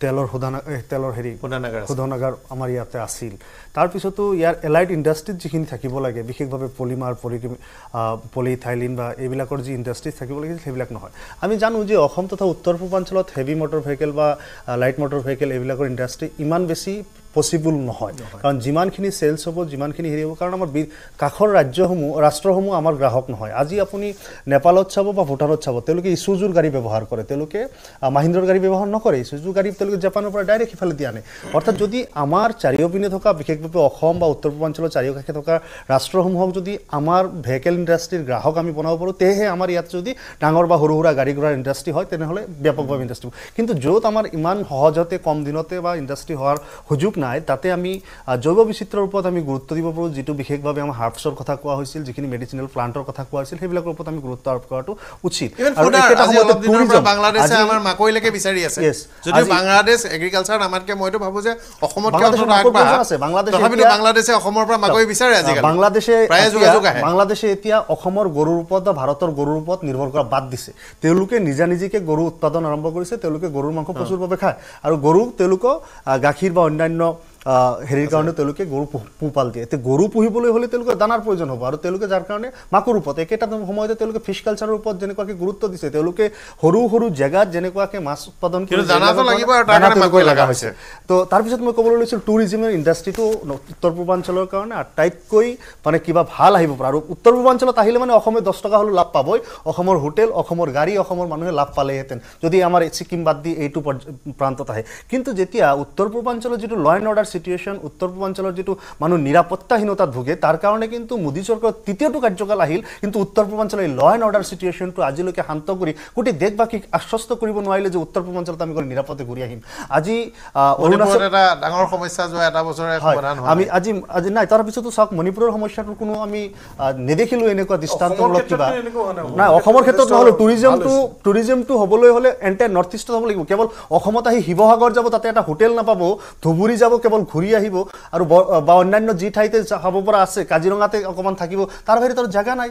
তেলৰ শোধনা তেলৰ হেৰি শোধনাগাৰ শোধনাগাৰ আমাৰ ইয়াতে আছিল তাৰপিছতো ইয়াৰ এলাইট ইণ্ডাষ্ট্ৰীত যিখিনি থাকিব লাগে বিশেষভাৱে পলিমাৰ পলি পলিথাইলিন বা এইবিলাকৰ যি ইণ্ডাষ্ট্ৰীজ থাকিব লাগিছিল সেইবিলাক নহয় আমি জানো যে অসম তথা উত্তৰ পূৰ্বাঞ্চলত হেভি মটৰ ভেহিকেল বা লাইট মটৰ ভেহিকেল এইবিলাকৰ ইণ্ডাষ্ট্ৰী ইমান বেছি পচিবল নহয় কাৰণ যিমানখিনি চেলছ হ'ব যিমানখিনি হেৰি হ'ব কাৰণ আমাৰ বি কাষৰ ৰাজ্যসমূহ ৰাষ্ট্ৰসমূহ আমাৰ গ্ৰাহক নহয় আজি আপুনি নেপালত চাব বা ভূটানত চাব তেওঁলোকে ইচুজুৰ গাড়ী ব্যৱহাৰ কৰে তেওঁলোকে মাহিন্দ্ৰৰ গাড়ী ব্যৱহাৰ নকৰে ইছুজুৰ গাড়ী তেওঁলোকে জাপানৰ পৰা ডাইৰেক্ট সিফালে দি আনে অৰ্থাৎ যদি আমাৰ চাৰিওপিনে থকা বিশেষভাৱে অসম বা উত্তৰ পূৰ্বাঞ্চলৰ চাৰিওকাষে থকা ৰাষ্ট্ৰসমূহক যদি আমাৰ ভেহিকেল ইণ্ডাষ্ট্ৰীৰ গ্ৰাহক আমি বনাব পাৰোঁ তেহে আমাৰ ইয়াত যদি ডাঙৰ বা সৰু সুৰা গাড়ী ঘোঁৰাৰ ইণ্ডাষ্ট্ৰী হয় তেনেহ'লে ব্যাপকভাৱে ইণ্ডাষ্ট্ৰী কিন্তু য'ত আমাৰ ইমান সহজতে কম দিনতে বা ইণ্ডাষ্ট্ৰী হোৱাৰ সুযোগ নাই তাতে আমি জৈৱ বিচিত্ৰৰ ওপৰত আমি গুৰুত্ব দিব পাৰোঁ যিটো বিশেষভাৱে আমাৰ হাৰ্বছৰ কথা কোৱা হৈছিল যিখিনি মেডিচিনেল প্লাণ্টৰ কথা কোৱা হৈছিল সেইবিলাকৰ ওপৰত আমি গুৰুত্ব আৰোপ কৰাটো উচিত বাংলাদেশে এতিয়া অসমৰ গৰুৰ ওপৰত বা ভাৰতৰ গৰুৰ ওপৰত নিৰ্ভৰ কৰা বাদ দিছে তেওঁলোকে নিজা নিজিকে গৰু উৎপাদন আৰম্ভ কৰিছে তেওঁলোকে গৰুৰ মাংস প্ৰচুৰভাৱে খায় আৰু গৰুক তেওঁলোকক গাখীৰ বা অন্যান্য ¿no? হেৰিৰ কাৰণে তেওঁলোকে গৰু পোহপাল দিয়ে এতিয়া গৰু পুহিবলৈ হ'লে তেওঁলোকে দানাৰ প্ৰয়োজন হ'ব আৰু তেওঁলোকে যাৰ কাৰণে মাকৰ ওপৰত একেটা সময়তে তেওঁলোকে ফিছ কালচাৰৰ ওপৰত যেনেকুৱাকৈ গুৰুত্ব দিছে তেওঁলোকে সৰু সৰু জেগাত যেনেকুৱাকৈ মাছ উৎপাদন কৰিছে তো তাৰপিছত মই ক'বলৈ লৈছিলোঁ টুৰিজিমৰ ইণ্ডাষ্ট্ৰিটো উত্তৰ পূৰ্বাঞ্চলৰ কাৰণে আটাইতকৈ মানে কিবা ভাল আহিব পাৰে আৰু উত্তৰ পূৰ্বাঞ্চলত আহিলে মানে অসমে দহ টকা হ'লেও লাভ পাবই অসমৰ হোটেল অসমৰ গাড়ী অসমৰ মানুহে লাভ পালেহেঁতেন যদি আমাৰ ছিকিম বাদ দি এইটো প্ৰান্তত আহে কিন্তু যেতিয়া উত্তৰ পূৰ্বাঞ্চলৰ যিটো ল এণ্ড অৰ্ডাৰ সিটুয়েশ্যন উত্তৰ পূৰ্বাঞ্চলৰ যিটো মানুহ নিৰাপত্তাহীনতাত ভুগে তাৰ কাৰণে কিন্তু মোদী চৰকাৰৰ তৃতীয়টো কাৰ্যকাল আহিল কিন্তু উত্তৰ পূৰ্বাঞ্চলৰ এই ল এণ্ড অৰ্ডাৰ চিটুৱেশ্যনটো আজিলৈকে শান্ত কৰি গোটেই দেশবাসীক আশ্বস্ত কৰিব নোৱাৰিলে যে উত্তৰ পূৰ্বাঞ্চলত আমি নিৰাপদে ঘূৰি আহিম আজি অৰুণাচল চাওক মণিপুৰৰ সমস্যাটো কোনো আমি নেদেখিলোঁ এনেকুৱা দৃষ্টান্তমূলক অসমৰ ক্ষেত্ৰত হ'বলৈ হ'লে এণ্টাই নৰ্থ ইষ্টত হ'ব লাগিব কেৱল অসমত আহি শিৱসাগৰ যাব তাতে এটা হোটেল নাপাব ধুবুৰী যাব কেৱল ঘূৰি আহিব আৰু বা অন্যান্য যি ঠাইতে হ'ব পৰা আছে কাজিৰঙাতে অকণমান থাকিব তাৰ বাহিৰে তাৰ জেগা নাই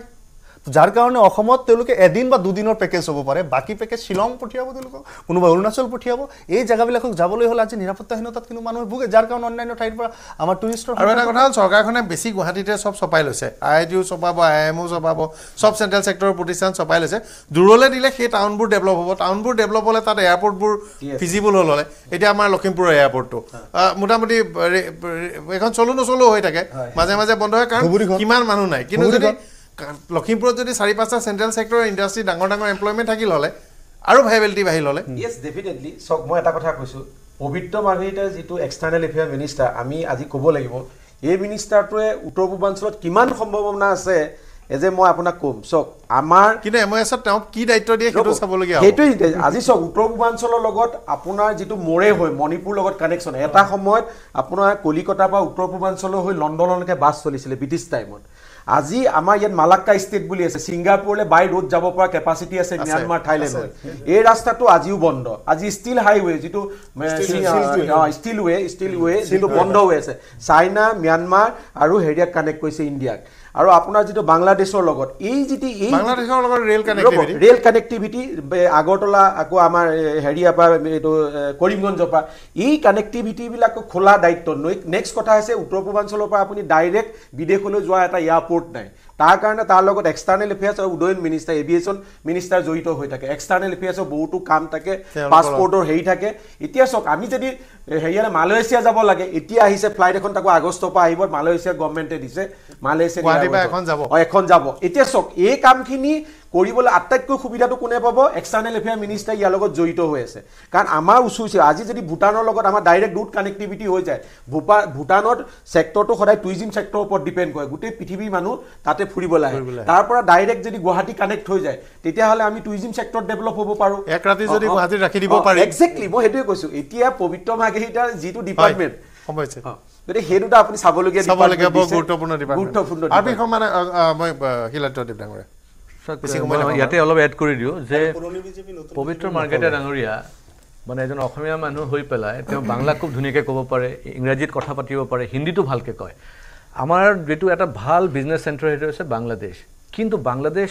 যাৰ কাৰণে অসমত তেওঁলোকে এদিন বা দুদিনৰ পেকেজ হ'ব পাৰে বাকী পেকেজ শ্বিলং পঠিয়াব তেওঁলোকক কোনোবা অৰুণাচল পঠিয়াব এই জেগাবিলাকক যাবলৈ হ'লে আজি নিৰাপত্তাহীনতাত কিন্তু মানুহে ভোগে যাৰ কাৰণে অন্যান্য ঠাইৰ পৰা আমাৰ টুৰিষ্টৰ আৰু এটা কথা হ'ল চৰকাৰখনে বেছি গুৱাহাটীতে চব চপাই লৈছে আই আই টিও চপাব আই এমও চপাব চব চেণ্ট্ৰেল ছেক্টৰৰ প্ৰতিষ্ঠান চপাই লৈছে দূৰলৈ দিলে সেই টাউনবোৰ ডেভেলপ হ'ব টাউনবোৰ ডেভেলপ হ'লে তাত এয়াৰপৰ্টবোৰ ফিজিবল হ'ল হ'লে এতিয়া আমাৰ লখিমপুৰৰ এয়াৰপৰ্টটো মোটামুটি এইখন চলো নচলো হৈ থাকে মাজে মাজে বন্ধ হয় কাৰণ কিমান মানুহ নাই কিন্তু যদি লখিমপুৰত যদি চাৰি পাঁচটা চেণ্ট্ৰেল ছেক্টৰ ইণ্ডাষ্ট্ৰি ডাঙৰ ডাঙৰ এমপ্লয়মেণ্ট থাকিল হ'লে আৰু ভাইবিলিটি বাঢ়ি ল'লে ইয়েছ ডেফিনেটলি চক মই এটা কথা কৈছোঁ পবিত্ৰ মাৰ্ঘেৰিটে যিটো এক্সটাৰ্নেল এফেয়াৰ মিনিষ্টাৰ আমি আজি ক'ব লাগিব এই মিনিষ্টাৰটোৱে উত্তৰ পূৰ্বাঞ্চলত কিমান সম্ভাৱনা আছে যে মই আপোনাক ক'ম চাওক আমাৰ কিন্তু এম এছত তেওঁ কি দায়িত্ব দিয়ে সেইটো চাবলগীয়া সেইটোৱে আজি চাওক উত্তৰ পূৰ্বাঞ্চলৰ লগত আপোনাৰ যিটো মোৰে হৈ মণিপুৰ লগত কানেকশ্যন এটা সময়ত আপোনাৰ কলিকতাৰ পৰা উত্তৰ পূৰ্বাঞ্চলৰ হৈ লণ্ডনলৈকে বাছ চলিছিলে ব্ৰিটিছ টাইমত আজি আমাৰ ইয়াত মালাক্কা ষ্টেট বুলি আছে ছিংগাপুৰলৈ বাই ৰোড যাব পৰা কেপাচিটি আছে ম্যানমাৰ থাইলেণ্ডলৈ এই ৰাস্তাটো আজিও বন্ধ আজি ষ্টিল হাইৱে যিটো ষ্টিল ৱে ষ্টীল ৱে যিটো বন্ধ হৈ আছে চাইনা ম্যানমাৰ আৰু হেৰিয়াক কানেক্ট কৰিছে ইণ্ডিয়াক আৰু আপোনাৰ যিটো বাংলাদেশৰ লগত এই যিটো এই বাংলাদেশৰ লগত rail connectivity rail connectivity Agartala আকৌ আমাৰ হেৰিয়াৰ পৰা এইটো কৰিমগঞ্জৰ পৰা এই কানেক্টিভিটিবিলাক খোলা দায়িত্ব নেক্সট কথা হৈছে উত্তৰ পূৰ্বাঞ্চলৰ পৰা আপুনি ডাইৰেক্ট বিদেশলৈ যোৱা এটা এয়াৰপৰ্ট নাই তাৰ কাৰণে তাৰ লগত এক্সটাৰ্নেল এফেয়াৰ্ছৰ উদয়ন মিনিষ্টাৰ এভিয়েশ্যন মিনিষ্টাৰ জড়িত হৈ থাকে এক্সটাৰ্নেল এফেয়াৰ্ছৰ বহুতো কাম থাকে পাছপৰ্টৰ হেৰি থাকে এতিয়া চাওক আমি যদি হেৰিয়ালে মালয়েছিয়া যাব লাগে এতিয়া আহিছে ফ্লাইট এখন তাকো আগষ্টৰ পৰা আহিব মালয়েছিয়া গভৰ্ণমেণ্টে দিছে মালয়েছিয়া এখন যাব এতিয়া চাওক এই কামখিনি কৰিবলৈ আটাইতকৈ সুবিধাটো কোনে পাব এক্সটাৰ্নেল এফেয়াৰ মিনিষ্টাৰ ইয়াৰ লগত জড়িত হৈ আছে কাৰণ আমাৰ উচৰিছে আজি যদি ভূটানৰ লগত আমাৰ ডাইৰেক্ট ৰুট কানেক্টিভিটি হৈ যায় ভূপা ভূটানত ছেক্টৰটো সদায় টুৰিজিম ছেক্টৰৰ ওপৰত ডিপেণ্ড কৰে গোটেই পৃথিৱীৰ মানুহ তাতে ফুৰিবলৈ আহে তাৰ পৰা ডাইৰেক্ট যদি গুৱাহাটী কানেক্ট হৈ যায় তেতিয়াহ'লে আমি টুৰিজিম ছেক্টৰত ডেভেলপ হ'ব পাৰোঁ এক ৰাতি যদি গুৱাহাটী ৰাখি দিব পাৰে একজেক্টলি মই সেইটোৱে কৈছোঁ এতিয়া পবিত্ৰ মাঘেহিতাৰ যিটো ডিপাৰ্টমেণ্ট সময় সেই দুটা আপুনি চাবলগীয়া ইয়াতে অলপ এড কৰি দিওঁ যে পবিত্ৰ মাৰ্গেটা ডাঙৰীয়া মানে এজন অসমীয়া মানুহ হৈ পেলাই তেওঁ বাংলা খুব ধুনীয়াকৈ ক'ব পাৰে ইংৰাজীত কথা পাতিব পাৰে হিন্দীটো ভালকৈ কয় আমাৰ যিটো এটা ভাল বিজনেছ চেণ্টাৰ সেইটো হৈছে বাংলাদেশ কিন্তু বাংলাদেশ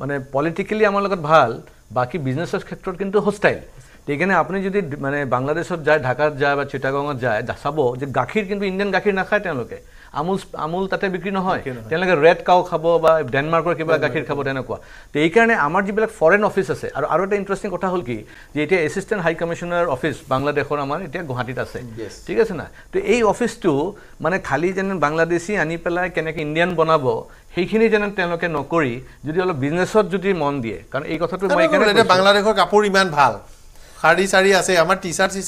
মানে পলিটিকেলি আমাৰ লগত ভাল বাকী বিজনেছৰ ক্ষেত্ৰত কিন্তু হোষ্টাইল সেইকাৰণে আপুনি যদি মানে বাংলাদেশত যায় ঢাকাত যায় বা চিটাগঙত যায় চাব যে গাখীৰ কিন্তু ইণ্ডিয়ান গাখীৰ নাখায় তেওঁলোকে আমুল আমুল তাতে বিক্ৰী নহয় তেওঁলোকে ৰেড কাউ খাব বা ডেনমাৰ্কৰ কিবা গাখীৰ খাব তেনেকুৱা তো এইকাৰণে আমাৰ যিবিলাক ফৰেন অফিচ আছে আৰু আৰু এটা ইণ্টাৰেষ্টিং কথা হ'ল কি যে এতিয়া এছিষ্টেণ্ট হাই কমিশ্যনাৰ অফিচ বাংলাদেশৰ আমাৰ এতিয়া গুৱাহাটীত আছে ঠিক আছে নাই তো এই অফিচটো মানে খালি যেন বাংলাদেশী আনি পেলাই কেনেকৈ ইণ্ডিয়ান বনাব সেইখিনি যেনে তেওঁলোকে নকৰি যদি অলপ বিজনেছত যদি মন দিয়ে কাৰণ এই কথাটো মই বাংলাদেশৰ কাপোৰ ইমান ভাল শাড়ি চাৰি আছে আমাৰ টি চাৰ্ট চি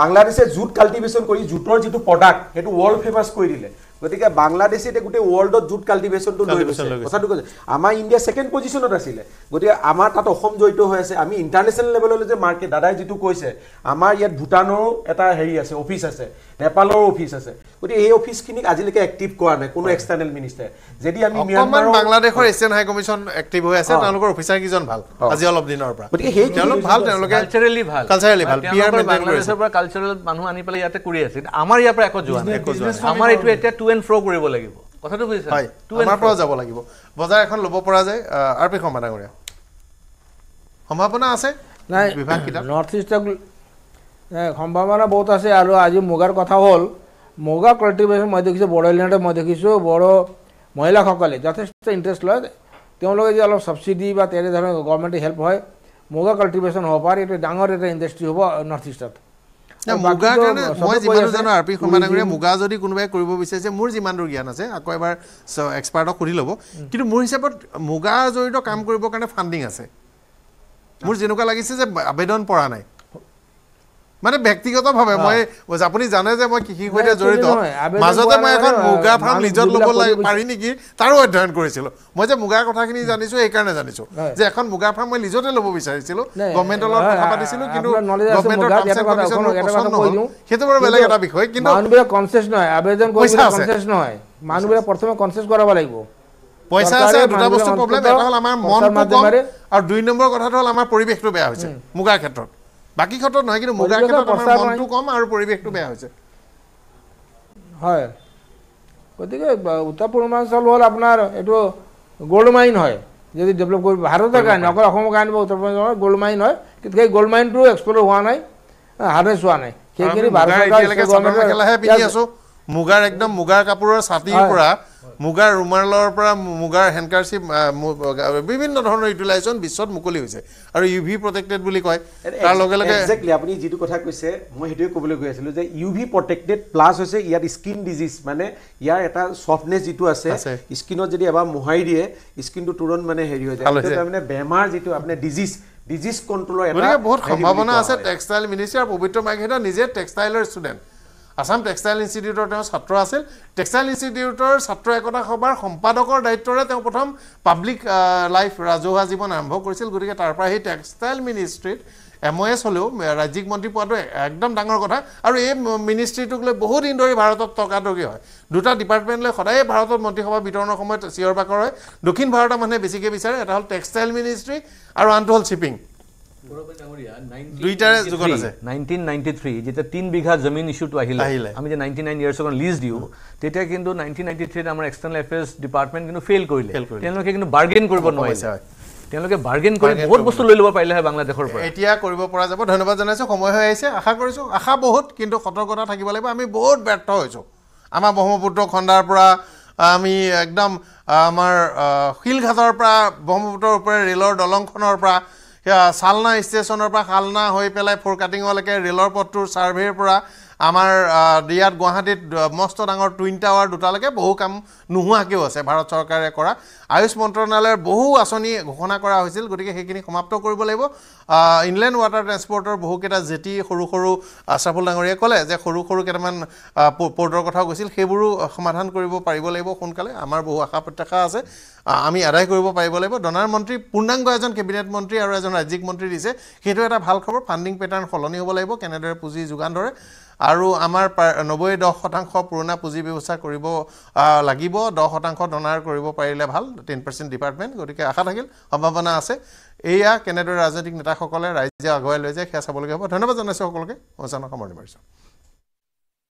বাংলাদেশে জুট কাল্টিভেশ্যন কৰি জুটৰ যিটো প্ৰডাক্ট সেইটো ৱৰ্ল্ড ফেমাছ কৰি দিলে গতিকে বাংলাদেশে এতিয়া গোটেই ৱৰ্ল্ডত জুট কাল্টিভেশ্যনটো লৈ গৈছে কথাটো কৈছে আমাৰ ইণ্ডিয়া ছেকেণ্ড পজিশ্যনত আছিলে গতিকে আমাৰ তাত অসম জড়িত হৈ আছে আমি ইণ্টাৰনেশ্যনেল লেভেললৈ যে মাৰ্কেট দাদাই যিটো কৈছে আমাৰ ইয়াত ভূটানৰো এটা হেৰি আছে অফিচ আছে নেপালৰ অফিচ আছে গতিকে এই অফিচখিনিক আজিলৈকে এক্টিভ কৰা নাই কোনো এক্সটাৰ্নেল মিনিষ্টাৰে যদি আমি মিয়ানমাৰ বাংলাদেশৰ এছিয়ান হাই কমিশ্যন এক্টিভ হৈ আছে তেওঁলোকৰ অফিচাৰ কেইজন ভাল আজি অলপ দিনৰ পৰা গতিকে সেই তেওঁলোক ভাল তেওঁলোকে কালচাৰেলি ভাল কালচাৰেলি ভাল পি বাংলাদেশৰ পৰা কালচাৰেল মানুহ আনি পেলাই ইয়াতে কৰি আছে আমাৰ ইয়াৰ পৰা একো যোৱা একো যোৱা আমাৰ এইটো এতিয়া টু এণ্ড ফ্ৰ' কৰিব লাগিব কথাটো বুজিছে হয় টু এণ্ড ফ্ৰ' যাব লাগিব বজাৰ এখন ল'ব পৰা যায় আৰ পি শৰ্মা ডাঙৰীয়া সম্ভাৱনা আছে নাই বিভাগকেইটা নৰ্থ ইষ্টক সম্ভাৱনা বহুত আছে আৰু আজি মুগাৰ কথা হ'ল মুগা কাল্টিভেশ্যন মই দেখিছোঁ বড়ো ইলেণ্ডত মই দেখিছোঁ বড়ো মহিলাসকলে যথেষ্ট ইণ্টাৰেষ্ট লয় তেওঁলোকে যদি অলপ ছাবচিডি বা তেনেধৰণৰ গভৰ্ণমেণ্টে হেল্প হয় মুগা কাল্টিভেশ্যন হ'ব পাৰে এইটো ডাঙৰ এটা ইণ্ডাষ্ট্ৰী হ'ব নৰ্থ ইষ্টত মুগা যদি কোনোবাই কৰিব বিচাৰিছে মোৰ যিমান দূৰ জ্ঞান আছে আকৌ এবাৰ এক্সপাৰ্টক সুধি ল'ব কিন্তু মোৰ হিচাপত মুগা জড়িত কাম কৰিবৰ কাৰণে ফাণ্ডিং আছে মোৰ যেনেকুৱা লাগিছে যে আবেদন পৰা নাই মানে ব্যক্তিগতভাৱে মই আপুনি জানে যে মই কৃষিৰ সৈতে জড়িত মাজতে মই এখন মুগা ফাৰ্ম নিজত ল'ব পাৰি নেকি তাৰো অধ্যয়ন কৰিছিলোঁ মই যে মুগাৰ কথাখিনি জানিছোঁ এইকাৰণে জানিছোঁ যে এখন মুগা ফাৰ্ম মই লিজতে ল'ব বিচাৰিছিলোঁ গভমেণ্টৰ লগত কথা পাতিছিলোঁ কিন্তু সেইটো বাৰু বেলেগ এটা বিষয় কিন্তু দুটা বস্তু আৰু দুই নম্বৰ কথাটো হ'ল আমাৰ পৰিৱেশটো বেয়া হৈছে মুগাৰ ক্ষেত্ৰত বাকি ক্ষেত্ৰত নহয় কিন্তু মুগাৰ ক্ষেত্ৰত আমাৰ মনটো কম আৰু পৰিৱেশটো বেয়া হৈছে হয় গতিকে উত্তৰ পূৰ্বাঞ্চল হ'ল আপোনাৰ এইটো গ'ল্ড মাইন হয় যদি ডেভেলপ কৰিব ভাৰতৰ কাৰণে অকল অসমৰ কাৰণে উত্তৰ পূৰ্বাঞ্চল হয় গ'ল্ড মাইন হয় কিন্তু সেই গ'ল্ড মাইনটো এক্সপ্ল'ৰ হোৱা নাই হাৰেজ হোৱা নাই সেইখিনি ভাৰত মুগাৰ একদম মুগাৰ কাপোৰৰ ছাতিৰ পৰা মুগাৰ ৰুমালৰ পৰা মুগাৰ হেণ্ডকাৰ্চিপ বিভিন্ন ধৰণৰ ইউটিলাইজেশ্যন বিশ্বত মুকলি হৈছে আৰু ইউ ভি প্ৰটেক্টেড বুলি কয় তাৰ লগে লগে একজেক্টলি আপুনি যিটো কথা কৈছে মই সেইটোৱে ক'বলৈ গৈ আছিলোঁ যে ইউ ভি প্ৰটেক্টেড প্লাছ হৈছে ইয়াত স্কিন ডিজিজ মানে ইয়াৰ এটা চফ্টনেছ যিটো আছে স্কিনত যদি এবাৰ মোহাৰি দিয়ে স্কিনটো তুৰণ মানে হেৰি হৈ যায় মানে বেমাৰ যিটো আপোনাৰ ডিজিজ ডিজিজ কণ্ট্ৰলৰ এটা বহুত সম্ভাৱনা আছে টেক্সটাইল মিনিষ্ট্ৰী আৰু পবিত্ৰ মাইকী নিজে টেক্সটাইলৰ ষ্টুডেণ্ট আছাম টেক্সটাইল ইনষ্টিটিউটৰ তেওঁ ছাত্ৰ আছিল টেক্সটাইল ইনষ্টিটিউটৰ ছাত্ৰ একতা সভাৰ সম্পাদকৰ দায়িত্বৰে তেওঁ প্ৰথম পাব্লিক লাইফ ৰাজহুৱা জীৱন আৰম্ভ কৰিছিল গতিকে তাৰ পৰা সেই টেক্সটাইল মিনিষ্ট্ৰীত এম অ' এছ হ'লেও ৰাজ্যিক মন্ত্ৰী পোৱাটো একদম ডাঙৰ কথা আৰু এই মিনিষ্ট্ৰীটোক লৈ বহুদিন ধৰি ভাৰতত টকা তৰ্কাতৰ্কী হয় দুটা ডিপাৰ্টমেণ্ট লৈ সদায়ে ভাৰতত মন্ত্ৰীসভা বিতৰণৰ সময়ত চিঞৰ বাকৰ হয় দক্ষিণ ভাৰতৰ মানুহে বেছিকৈ বিচাৰে এটা হ'ল টেক্সটাইল মিনিষ্ট্ৰী আৰু আনটো হ'ল শ্বিপিং দুইটাৰে যুগত আছে নাইনটিন নাইনটি থ্ৰী যেতিয়া তিনি বিঘা জমিন ইছ্যুটো আহিলে আহিলে আমি যে নাইনটি নাইন ইয়াৰ্ছৰ কাৰণে লিজ দিওঁ তেতিয়া কিন্তু নাইনটিন নাইনটি থ্ৰীত আমাৰ এক্সটাৰ্নেল এফেয়াৰ্ছ ডিপাৰ্টমেণ্ট কিন্তু ফেইল কৰিলে তেওঁলোকে কিন্তু বাৰ্গেইন কৰিব নোৱাৰিছে তেওঁলোকে বাৰ্গেইন কৰি বহুত বস্তু লৈ ল'ব পাৰিলে হয় বাংলাদেশৰ পৰা এতিয়া কৰিব পৰা যাব ধন্যবাদ জনাইছোঁ সময় হৈ আহিছে আশা কৰিছোঁ আশা বহুত কিন্তু সতৰ্কতা থাকিব লাগিব আমি বহুত ব্যৰ্থ হৈছোঁ আমাৰ ব্ৰহ্মপুত্ৰ খণ্ডাৰ পৰা আমি একদম আমাৰ শিলঘাটৰ পৰা ব্ৰহ্মপুত্ৰৰ ওপৰে ৰে'লৰ দলংখনৰ পৰা চালনা ষ্টেচনৰ পৰা শালনা হৈ পেলাই ফৰকাটিঙলৈকে ৰে'লৰ পথটোৰ ছাৰ্ভেৰ পৰা আমাৰ ইয়াত গুৱাহাটীত মস্ত ডাঙৰ টুইন টাৱাৰ দুটালৈকে বহু কাম নোহোৱাকৈও আছে ভাৰত চৰকাৰে কৰা আয়ুষ মন্ত্ৰণালয়ৰ বহু আঁচনি ঘোষণা কৰা হৈছিল গতিকে সেইখিনি সমাপ্ত কৰিব লাগিব ইনলেণ্ড ৱাটাৰ ট্ৰেন্সপৰ্টৰ বহুকেইটা জেটি সৰু সৰু আশ্ৰাফুল ডাঙৰীয়াই ক'লে যে সৰু সৰু কেইটামান পৰ্টৰ কথাও কৈছিল সেইবোৰো সমাধান কৰিব পাৰিব লাগিব সোনকালে আমাৰ বহু আশা প্ৰত্যাশা আছে আমি আদায় কৰিব পাৰিব লাগিব ডনাৰ মন্ত্ৰী পূৰ্ণাংগ এজন কেবিনেট মন্ত্ৰী আৰু এজন ৰাজ্যিক মন্ত্ৰী দিছে সেইটো এটা ভাল খবৰ ফাণ্ডিং পেটাৰ্ণ সলনি হ'ব লাগিব কেনেদৰে পুঁজি যোগান ধৰে আৰু আমাৰ নব্বৈ দহ শতাংশ পুৰণা পুঁজি ব্যৱস্থা কৰিব লাগিব দহ শতাংশ ডনাৰ কৰিব পাৰিলে ভাল টেন পাৰ্চেণ্ট ডিপাৰ্টমেণ্ট গতিকে আশা থাকিল সম্ভাৱনা আছে এয়া কেনেদৰে ৰাজনৈতিক নেতাসকলে ৰাইজে আগুৱাই লৈ যায় সেয়া চাবলগীয়া হ'ব ধন্যবাদ জনাইছোঁ সকলোকে অনুষ্ঠানৰ সামৰণি মাৰিছোঁ